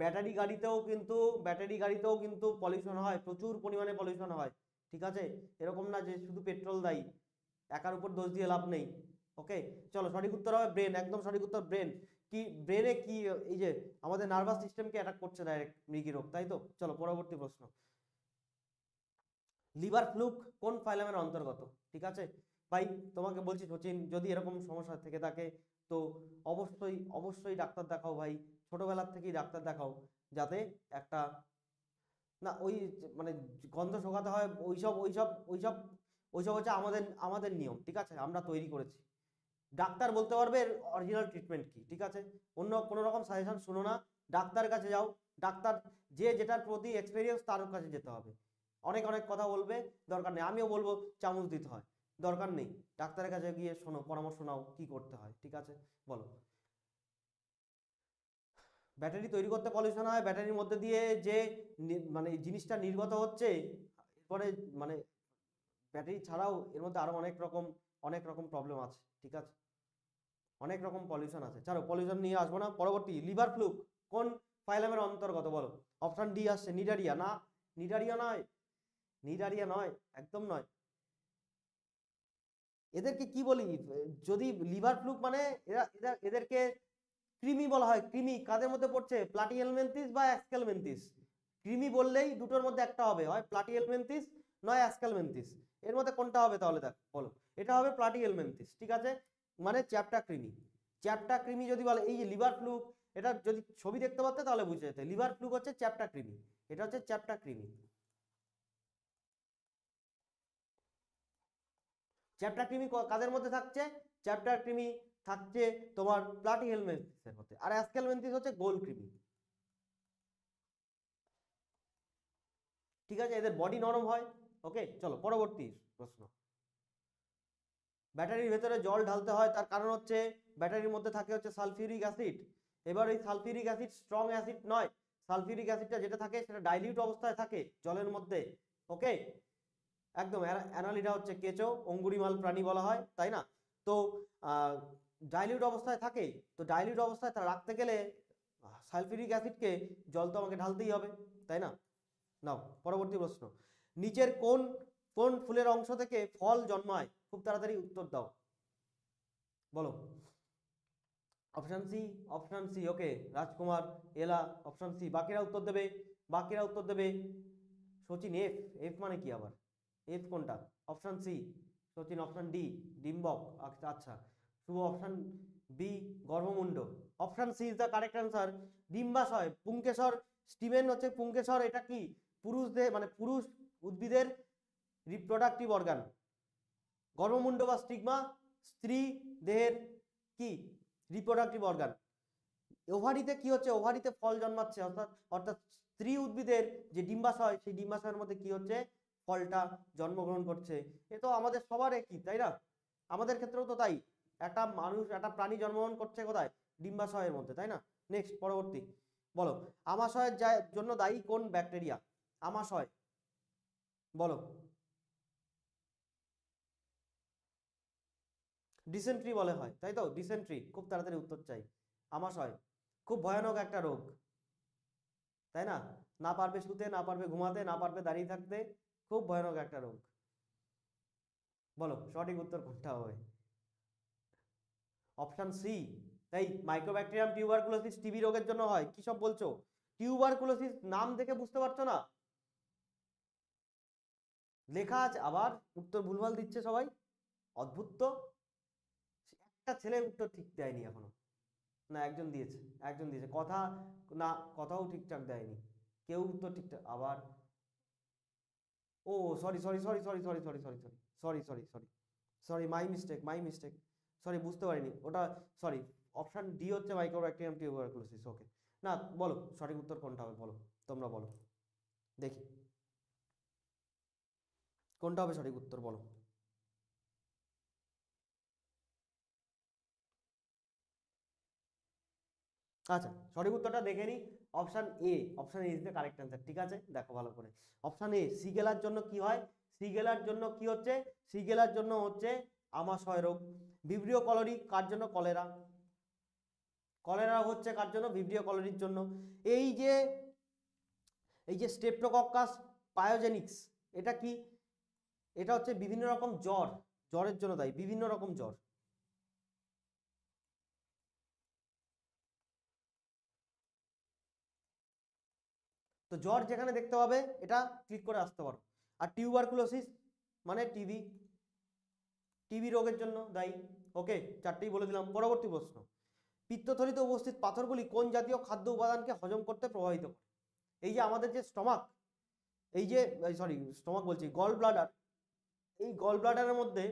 ব্যাটারি গাড়িতেও কিন্তু ব্যাটারি গাড়িতেও কিন্তু পলিউশন হয় প্রচুর পরিমাণে পলিউশন হয় ঠিক আছে এরকম না যে শুধু পেট্রোল দায়ী একার উপর দোষ দিয়ে লাভ নেই ওকে চলো সঠিক উত্তর হবে ব্রেন একদম সঠিক উত্তর ব্রেন কি ব্রেনে কি এই যে আমাদের নার্ভাস সিস্টেমকে অ্যাটাক করছে ডাইরেক্ট মৃগী রোগ তাই তো চলো পরবর্তী প্রশ্ন লিভার ফ্লুক কোন ফাইলামের অন্তর্গত ঠিক আছে ভাই তোমাকে বলছি সচিন যদি এরকম সমস্যা থেকে থাকে তো অবশ্যই অবশ্যই ডাক্তার দেখাও ভাই ছোটোবেলার থেকেই ডাক্তার দেখাও যাতে একটা না ওই মানে গন্ধ শোকাতে হয় ওইসব ওইসব ওইসব ওইসব হচ্ছে আমাদের আমাদের নিয়ম ঠিক আছে আমরা তৈরি করেছি ডাক্তার বলতে পারবে অরিজিনাল ট্রিটমেন্ট কি ঠিক আছে অন্য কোনো রকম সাজেশন শুনো না ডাক্তার কাছে যাও ডাক্তার যে যেটার প্রতি এক্সপিরিয়েন্স তার কাছে যেতে হবে অনেক অনেক কথা বলবে দরকার নেই আমিও বলবো চামচ দিতে হয় দরকার নেই ডাক্তারের কাছে গিয়ে শোনো পরামর্শ নাও কি করতে হয় ঠিক আছে বলো ব্যাটারি তৈরি করতে পলিউশন হয় ব্যাটারির মধ্যে দিয়ে যে মানে জিনিসটা নির্গত হচ্ছে এরপরে মানে ব্যাটারি ছাড়াও এর মধ্যে আরও অনেক রকম অনেক রকম প্রবলেম আছে ঠিক আছে অনেক রকম পলিউশন আছে ছাড়ো পলিউশন নিয়ে আসবো না পরবর্তী লিভার ফ্লুক কোন ফাইলামের অন্তর্গত বলো অপশান ডি আসছে নিডারিয়া না নিডারিয়া নয় নিডারিয়া নয় একদম নয় এদেরকে কি বলি যদি লিভার ফ্লুক মানে এরা এরা এদেরকে কৃমি বলা হয় কৃমি কাদের মধ্যে পড়ছে প্লাটিএলমেন্থিস বা অ্যাসকেলমেন্টিস কৃমি বললেই দুটোর মধ্যে একটা হবে হয় প্লাটিএলমেন্থিস নয় অ্যাসকেলমেন্টিস এর মধ্যে কোনটা হবে তাহলে দেখ বলো এটা হবে প্লাটিএলমেন্থিস ঠিক আছে মানে চ্যাপটা কৃমি চ্যাপটা কৃমি যদি বলে এই যে লিভার ফ্লুক এটা যদি ছবি দেখতে পারতে তাহলে বুঝে যেতে লিভার ফ্লুক হচ্ছে চ্যাপটা কৃমি এটা হচ্ছে চ্যাপটা কৃমি চ্যাপ্টার কৃমি কাদের মধ্যে থাকছে চ্যাপ্টার কৃমি থাকছে তোমার প্লাটি হেলমেন্থিসের মধ্যে আর অ্যাসকেলমেন্সিস হচ্ছে গোল কৃমি ঠিক আছে এদের বডি নরম হয় ওকে চলো পরবর্তী প্রশ্ন ব্যাটারির ভেতরে জল ঢালতে হয় তার কারণ হচ্ছে ব্যাটারির মধ্যে থাকে হচ্ছে সালফিউরিক অ্যাসিড এবার ওই সালফিউরিক অ্যাসিড স্ট্রং অ্যাসিড নয় সালফিউরিক অ্যাসিডটা যেটা থাকে সেটা ডাইলিউট অবস্থায় থাকে জলের মধ্যে ওকে একদম অ্যানালিডা হচ্ছে কেঁচো অঙ্গুরিমাল প্রাণী বলা হয় তাই না তো ডাইলিউট অবস্থায় থাকে তো ডাইলিউট অবস্থায় তা রাখতে গেলে সালফিউরিক অ্যাসিডকে জল তো আমাকে ঢালতেই হবে তাই না নাও পরবর্তী প্রশ্ন নিচের কোন কোন ফুলের অংশ থেকে ফল জন্মায় খুব তাড়াতাড়ি উত্তর দাও বলো option C option C okay Rajkumar Ela option C বাকিরা উত্তর দেবে বাকিরা উত্তর দেবে সচিন এফ এফ মানে কি আবার এফ কোনটা option C Sachin option D ডিম্বক আচ্ছা আচ্ছা শুভ অপশান বি গর্ভমুণ্ড option C is the correct answer ডিম্বাশয় পুঙ্কেশ্বর স্টিমেন হচ্ছে পুঙ্কেশ্বর এটা কি পুরুষদের মানে পুরুষ উদ্ভিদের রিপ্রোডাক্টিভ অর্গান গর্ভমুণ্ড বা স্টিগমা স্ত্রী দেহের কি রিপ্রোডাক্টিভ অর্গান ওভারিতে কি হচ্ছে ওভারিতে ফল জন্মাচ্ছে অর্থাৎ অর্থাৎ স্ত্রী উদ্ভিদের যে ডিম্বাশয় সেই ডিম্বাশয়ের মধ্যে কি হচ্ছে ফলটা জন্মগ্রহণ করছে এ তো আমাদের সবার একই তাই না আমাদের ক্ষেত্রেও তো তাই একটা মানুষ একটা প্রাণী জন্মগ্রহণ করছে কোথায় ডিম্বাশয়ের মধ্যে তাই না নেক্সট পরবর্তী বলো আমাশয়ের জন্য দায়ী কোন ব্যাকটেরিয়া আমাশয় বলো ডিসেন্ট্রি বলে হয় তাই তো ডিসেন্ট্রি খুব তাড়াতাড়ি উত্তর চাই আমাশয় খুব ভয়ানক একটা রোগ তাই না না পারবে শুতে না পারবে ঘুমাতে না পারবে দাঁড়িয়ে থাকতে খুব ভয়ানক একটা রোগ বলো সঠিক উত্তর কোনটা হবে অপশান সি তাই মাইক্রোব্যাকটেরিয়াম টিউবারকুলোসিস টিবি রোগের জন্য হয় কি সব বলছো টিউবারকুলোসিস নাম দেখে বুঝতে পারছো না লেখা আছে আবার উত্তর ভুলভাল দিচ্ছে সবাই অদ্ভুত তো একটা ছেলে উত্তর ঠিক দেয়নি এখনো না একজন দিয়েছে একজন দিয়েছে কথা না কথাও ঠিকঠাক দেয়নি কেউ উত্তর ঠিকঠাক আবার ও sorry sorry sorry sorry sorry sorry sorry sorry sorry sorry sorry sorry my mistake my mistake sorry বুঝতে পারিনি ওটা সরি অপশান ডি হচ্ছে মাইক্রোব্যাকটেরিয়াম টিউবারকুলোসিস ওকে না বলো সঠিক উত্তর কোনটা হবে বলো তোমরা বলো দেখি কোনটা হবে সঠিক উত্তর বলো আচ্ছা সঠিক উত্তরটা দেখে নিই option A option A is the correct answer ঠিক আছে দেখো ভালো করে অপশান এ সিগেলার জন্য কি হয় সিগেলার জন্য কি হচ্ছে সিগেলার জন্য হচ্ছে আমাশয় রোগ বিব্রিয় কলরি কার জন্য কলেরা কলেরা হচ্ছে কার জন্য ভিব্রিও কলরির জন্য এই যে এই যে স্টেপ্টোকক্কাস পায়োজেনিক্স এটা কি এটা হচ্ছে বিভিন্ন রকম জ্বর জ্বরের জন্য দায়ী বিভিন্ন রকম জ্বর তো জ্বর যেখানে দেখতে পাবে এটা ক্লিক করে আসতে পারো আর টিউবারকুলোসিস মানে টিবি টিবি রোগের জন্য দায়ী ওকে চারটেই বলে দিলাম পরবর্তী প্রশ্ন পিত্তথলিতে উপস্থিত পাথরগুলি কোন জাতীয় খাদ্য উপাদানকে হজম করতে প্রভাবিত করে এই যে আমাদের যে স্টমাক এই যে সরি স্টমাক বলছি গল ব্লাডার এই গল ব্লাডারের মধ্যে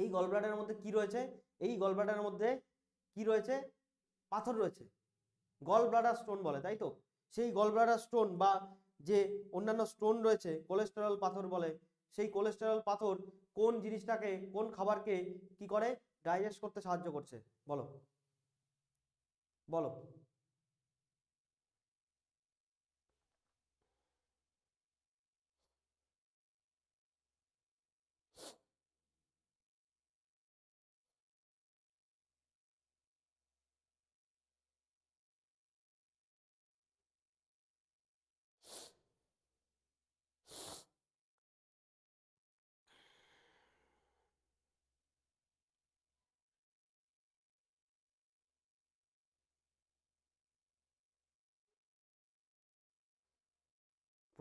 এই গল ব্লাডারের মধ্যে কি রয়েছে এই গল ব্লাডারের মধ্যে কি রয়েছে পাথর রয়েছে গল ব্লাডার স্টোন বলে তাই তো সেই গল ব্লাডার স্টোন বা যে অন্যান্য স্টোন রয়েছে কোলেস্টেরল পাথর বলে সেই কোলেস্টেরল পাথর কোন জিনিসটাকে কোন খাবারকে কি করে ডাইজেস্ট করতে সাহায্য করছে বলো বলো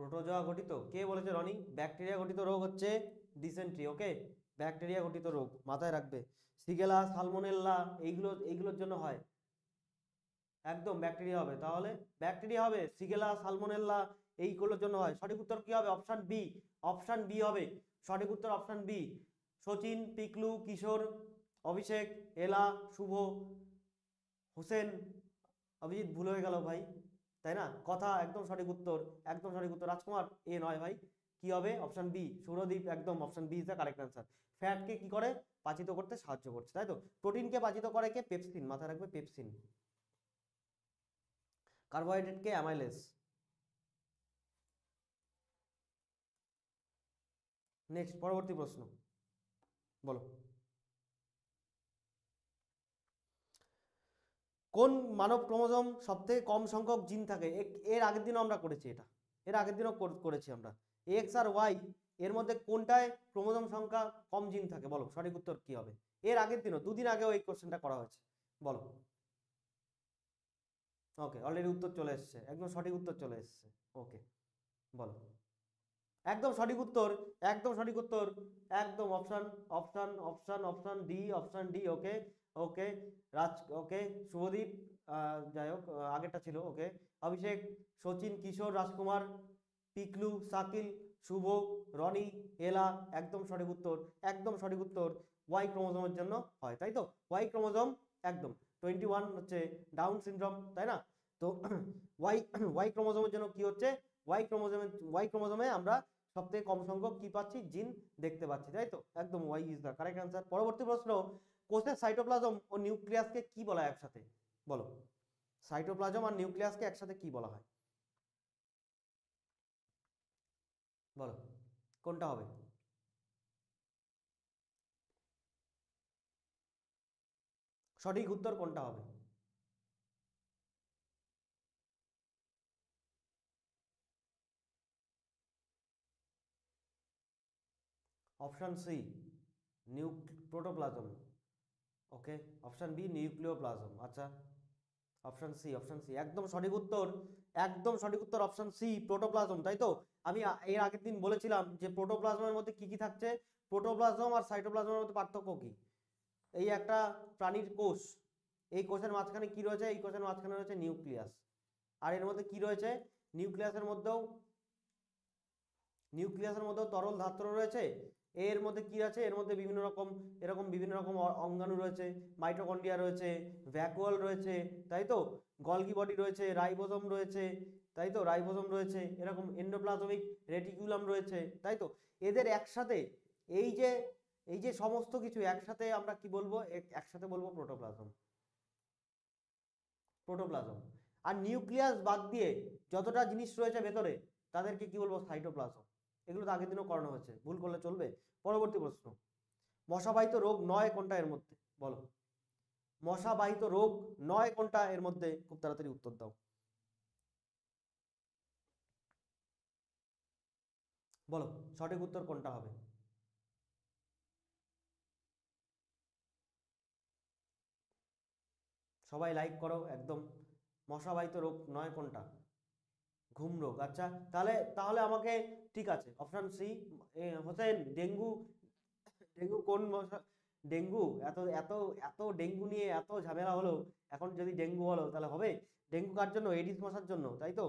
প্রোটোজোয়া গঠিত কে বলেছে রনি ব্যাকটেরিয়া গঠিত রোগ হচ্ছে ডিসেন্ট্রি ওকে ব্যাকটেরিয়া গঠিত রোগ মাথায় রাখবে সিগেলা সালমোনেল্লা এইগুলো এইগুলোর জন্য হয় একদম ব্যাকটেরিয়া হবে তাহলে ব্যাকটেরিয়া হবে সিগেলা সালমোনেল্লা এইগুলোর জন্য হয় সঠিক উত্তর কি হবে অপশান বি অপশান বি হবে সঠিক উত্তর অপশান বি সচিন পিকলু কিশোর অভিষেক এলা শুভ হোসেন অভিজিৎ ভুল হয়ে গেল ভাই তাই না কথা একদম সঠিক উত্তর একদম সঠিক উত্তর রাজকুমার এ নয় ভাই কি হবে অপশন বি সুরদীপ একদম option B is the correct answer ফ্যাটকে কি করে পাচিত করতে সাহায্য করছে তাই তো প্রোটিনকে পাচিত করে কে পেপসিন মাথায় রাখবে পেপসিন কার্বোহাইড্রেটকে অ্যামাইলেস নেক্সট পরবর্তী প্রশ্ন বলো কোন মানব ক্রোমোজোম সবথেকে কম সংখ্যক জিন থাকে এর আগের দিনও আমরা করেছি এটা এর আগের দিনও করেছি আমরা এক্স আর ওয়াই এর মধ্যে কোনটায় ক্রোমোজোম সংখ্যা কম জিন থাকে বলো সঠিক উত্তর কি হবে এর আগের দিনও দুদিন আগেও এই কোশ্চেনটা করা হয়েছে বলো ওকে অলরেডি উত্তর চলে এসছে একদম সঠিক উত্তর চলে এসছে ওকে বলো একদম সঠিক উত্তর একদম সঠিক উত্তর একদম option option option option D option D okay okay Raj okay Shubhodeep যাই হোক আগেরটা ছিল ওকে অভিষেক সচিন কিশোর রাজকুমার টিকলু সাকিল শুভ রনি এলা একদম সঠিক উত্তর একদম সঠিক উত্তর ওয়াই ক্রোমোজমের জন্য হয় তাই তো ওয়াই ক্রোমোজোম একদম টোয়েন্টি ওয়ান হচ্ছে ডাউন সিনড্রোম তাই না তো ওয়াই ওয়াই ক্রোমোজোমের জন্য কি হচ্ছে ওয়াই ক্রোমোজোমে ওয়াই ক্রোমোজোমে আমরা সবথেকে কম সংখ্যক কি পাচ্ছি জিন দেখতে পাচ্ছি তাই তো একদম Y is the correct answer পরবর্তী প্রশ্ন কোষের সাইটোপ্লাজম ও নিউক্লিয়াসকে কি বলা হয় একসাথে বলো সাইটোপ্লাজম আর নিউক্লিয়াসকে একসাথে কি বলা হয় বলো কোনটা হবে সঠিক উত্তর কোনটা হবে option C new protoplasm okay option B nucleoplasm আচ্ছা অপশান সি অপশান সি একদম সঠিক উত্তর একদম সঠিক উত্তর অপশান সি প্রোটোপ্লাজম তাই তো আমি এর আগের দিন বলেছিলাম যে প্রোটোপ্লাজমের মধ্যে কি কি থাকছে প্রোটোপ্লাজম আর সাইটোপ্লাজমের মধ্যে পার্থক্য কি এই একটা প্রাণীর কোষ এই কোষের মাঝখানে কি রয়েছে এই কোষের মাঝখানে রয়েছে নিউক্লিয়াস আর এর মধ্যে কি রয়েছে নিউক্লিয়াসের মধ্যেও নিউক্লিয়াসের মধ্যেও তরল ধাত্র রয়েছে এর মধ্যে কি আছে এর মধ্যে বিভিন্ন রকম এরকম বিভিন্ন রকম অঙ্গাণু রয়েছে মাইটোকন্ডিয়া রয়েছে ভ্যাকুয়াল রয়েছে তাই তো গলগি বডি রয়েছে রাইবোজম রয়েছে তাই তো রাইবোজম রয়েছে এরকম এন্ডোপ্লাজমিক রেটিকুলাম রয়েছে তাই তো এদের একসাথে এই যে এই যে সমস্ত কিছু একসাথে আমরা কি বলবো একসাথে বলবো প্রোটোপ্লাজম প্রোটোপ্লাজম আর নিউক্লিয়াস বাদ দিয়ে যতটা জিনিস রয়েছে ভেতরে তাদেরকে কি বলবো সাইটোপ্লাজম এগুলো তো আগের দিনও করানো হচ্ছে ভুল করলে চলবে পরবর্তী প্রশ্ন মশাবাহিত রোগ নয় কোনটা এর মধ্যে বলো মশাবাহিত রোগ নয় কোনটা এর মধ্যে খুব তাড়াতাড়ি উত্তর দাও বলো সঠিক উত্তর কোনটা হবে সবাই লাইক করো একদম মশাবাহিত রোগ নয় কোনটা ঘুমরোগ আচ্ছা তাহলে তাহলে আমাকে ঠিক আছে option C Hossain dengue dengue কোন ডেঙ্গু এত এত এত ডেঙ্গু নিয়ে এত ঝামেলা হলো এখন যদি ডেঙ্গু হলো তাহলে হবে ডেঙ্গু কার জন্য এডিস মশার জন্য তাই তো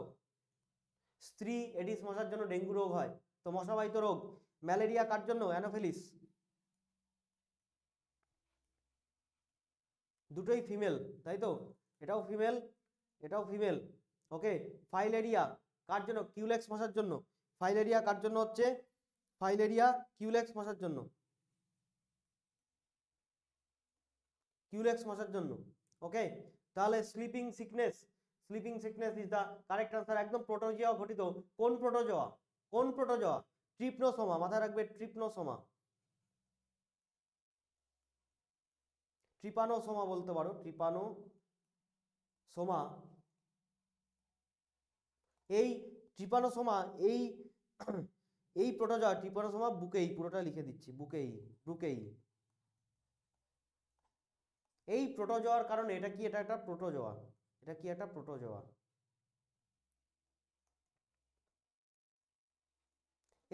স্ত্রী এডিস মশার জন্য ডেঙ্গু রোগ হয় তো মশাবাহিত রোগ ম্যালেরিয়া কার জন্য অ্যানোফিলিস দুটোই ফিমেল তাই তো এটাও ফিমেল এটাও ফিমেল ওকে ফাইলেরিয়া কার জন্য কিউলেক্স মশার জন্য ফাইলেরিয়া কার জন্য হচ্ছে ফাইলেরিয়া কিউলেক্স মশার জন্য কিউলেক্স মশার জন্য ওকে তাহলে sleeping sickness sleeping sickness is the correct answer একদম প্রোটোজোয়া ঘটিত কোন প্রোটোজোয়া কোন প্রোটোজোয়া ট্রিপনোসোমা মাথায় রাখবে ট্রিপনোসোমা ট্রিপানোসোমা বলতে পারো ট্রিপানো সোমা এই ট্রিপানোসোমা এই এই প্রোটোজোয়া ট্রিপানোসোমা বুকেই পুরোটা লিখে দিচ্ছি বুকেই বুকেই এই প্রোটোজোয়ার কারণে এটা কি এটা একটা প্রোটোজোয়া এটা কি একটা প্রোটোজোয়া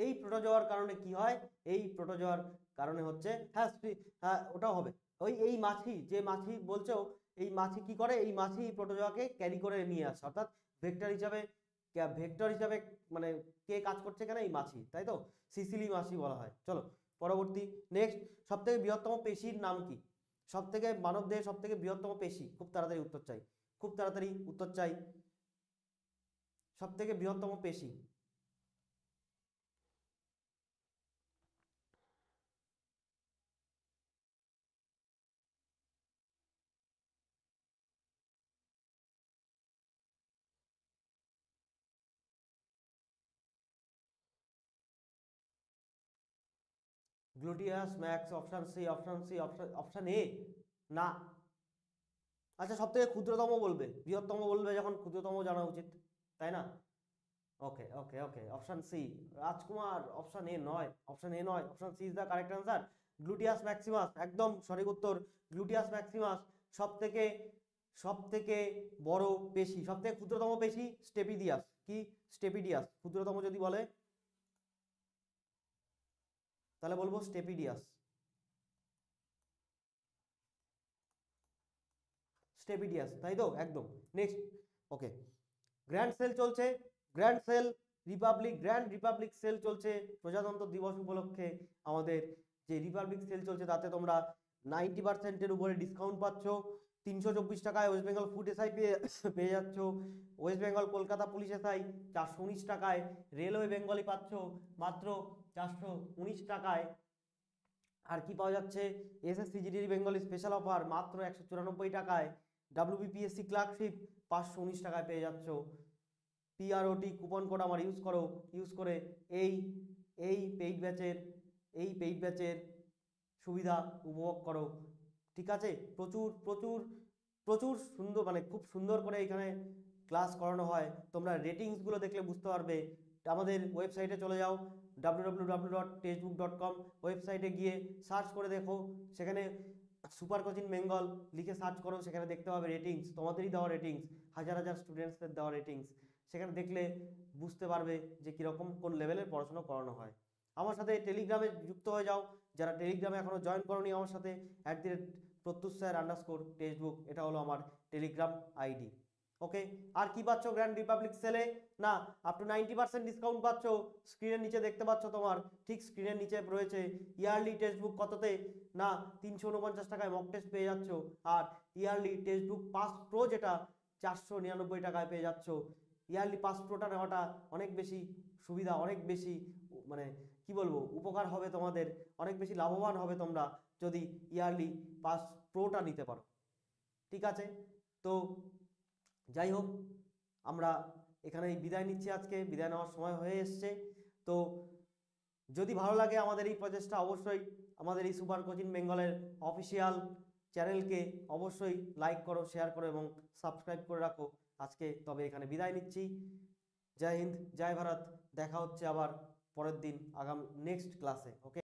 এই প্রোটোজোয়ার কারণে কি হয় এই প্রোটোজোয়ার কারণে হচ্ছে হ্যাঁ হ্যাঁ ওটাও হবে ওই এই মাছি যে মাছি বলছো এই মাছি কি করে এই মাছি প্রোটোজোয়াকে ক্যারি করে নিয়ে আসে অর্থাৎ ভেক্টর হিসাবে ভেক্টর হিসাবে মানে কে কাজ করছে কেন এই মাছি তাই তো সিসিলি মাছি বলা হয় চলো পরবর্তী নেক্সট সবথেকে বৃহত্তম পেশির নাম কি সবথেকে মানব দেহের সবথেকে বৃহত্তম পেশি খুব তাড়াতাড়ি উত্তর চাই খুব তাড়াতাড়ি উত্তর চাই সবথেকে বৃহত্তম পেশি gluteus max option C option C option option A না আচ্ছা সব থেকে ক্ষুদ্রতম বলবে বৃহত্তম বলবে যখন ক্ষুদ্রতম জানা উচিত তাই না okay okay okay option C Rajkumar option A নয় অপশান এ নয় option C is the correct answer gluteus maximus একদম সঠিক উত্তর গ্লুটিয়াস ম্যাক্সিমাস সব থেকে সব থেকে বড় পেশি সব থেকে ক্ষুদ্রতম পেশি স্টেপিডিয়াস কি স্টেপিডিয়াস ক্ষুদ্রতম যদি বলে তাহলে বলবো স্টেপিডিয়াস স্টেপিডিয়াস তাই তো একদম নেক্সট ওকে গ্র্যান্ড সেল চলছে grand sale republic grand republic sale চলছে প্রজাতন্ত্র দিবস উপলক্ষে আমাদের যে রিপাবলিক সেল চলছে তাতে তোমরা নাইনটি পার্সেন্টের উপরে ডিসকাউন্ট পাচ্ছ তিনশো চব্বিশ টাকায় ওয়েস্ট বেঙ্গল ফুড এসআই পেয়ে পেয়ে যাচ্ছ West Bengal Kolkata police SI চারশো উনিশ টাকায় রেলওয়ে বেঙ্গলি পাচ্ছ মাত্র চারশো উনিশ টাকায় আর কি পাওয়া যাচ্ছে SSC GD Bengali special offer মাত্র একশো চুরানব্বই টাকায় ডাব্লিউবিপিএসসি ক্লার্কশিপ পাঁচশো উনিশ টাকায় পেয়ে যাচ্ছ পিআরওটি কুপন কোড আমার ইউজ করো ইউজ করে এই এই পেইড ব্যাচের এই পেইড ব্যাচের সুবিধা উপভোগ করো ঠিক আছে প্রচুর প্রচুর প্রচুর সুন্দর মানে খুব সুন্দর করে এখানে ক্লাস করানো হয় তোমরা রেটিংসগুলো দেখলে বুঝতে পারবে আমাদের ওয়েবসাইটে চলে যাও ডাব্লিউ ডট ডট কম ওয়েবসাইটে গিয়ে সার্চ করে দেখো সেখানে সুপার কোচিং বেঙ্গল লিখে সার্চ করো সেখানে দেখতে পাবে রেটিংস তোমাদেরই দেওয়া রেটিংস হাজার হাজার স্টুডেন্টসদের দেওয়া রেটিংস সেখানে দেখলে বুঝতে পারবে যে কীরকম কোন লেভেলের পড়াশোনা করানো হয় আমার সাথে টেলিগ্রামে যুক্ত হয়ে যাও যারা টেলিগ্রামে এখনও জয়েন করো আমার সাথে at rate Pratyush sir underscore textbook এটা হলো আমার টেলিগ্রাম আইডি ওকে আর কি পাচ্ছ গ্র্যান্ড রিপাবলিক সেলে না up to ninety percent discount পাচ্ছ স্ক্রিনের নিচে দেখতে পাচ্ছ তোমার ঠিক স্ক্রিনের নিচে রয়েছে ইয়ারলি টেক্সট বুক কততে না তিনশো উনপঞ্চাশ টাকায় মক টেস্ট পেয়ে যাচ্ছ আর yearly text book pass pro যেটা চারশো নিরানব্বই টাকায় পেয়ে যাচ্ছ ইয়ারলি পাস প্রোটা নেওয়াটা অনেক বেশি সুবিধা অনেক বেশি মানে কি বলবো উপকার হবে তোমাদের অনেক বেশি লাভবান হবে তোমরা যদি ইয়ারলি পাস প্রোটা নিতে পারো ঠিক আছে তো যাই হোক আমরা এখানেই বিদায় নিচ্ছি আজকে বিদায় নেওয়ার সময় হয়ে এসছে তো যদি ভালো লাগে আমাদের এই প্রচেষ্টা অবশ্যই আমাদের এই সুপার কোচিং বেঙ্গলের অফিসিয়াল চ্যানেলকে অবশ্যই লাইক করো শেয়ার করো এবং সাবস্ক্রাইব করে রাখো আজকে তবে এখানে বিদায় নিচ্ছি জয় হিন্দ জয় ভারত দেখা হচ্ছে আবার পরের দিন আগাম নেক্সট ক্লাসে ওকে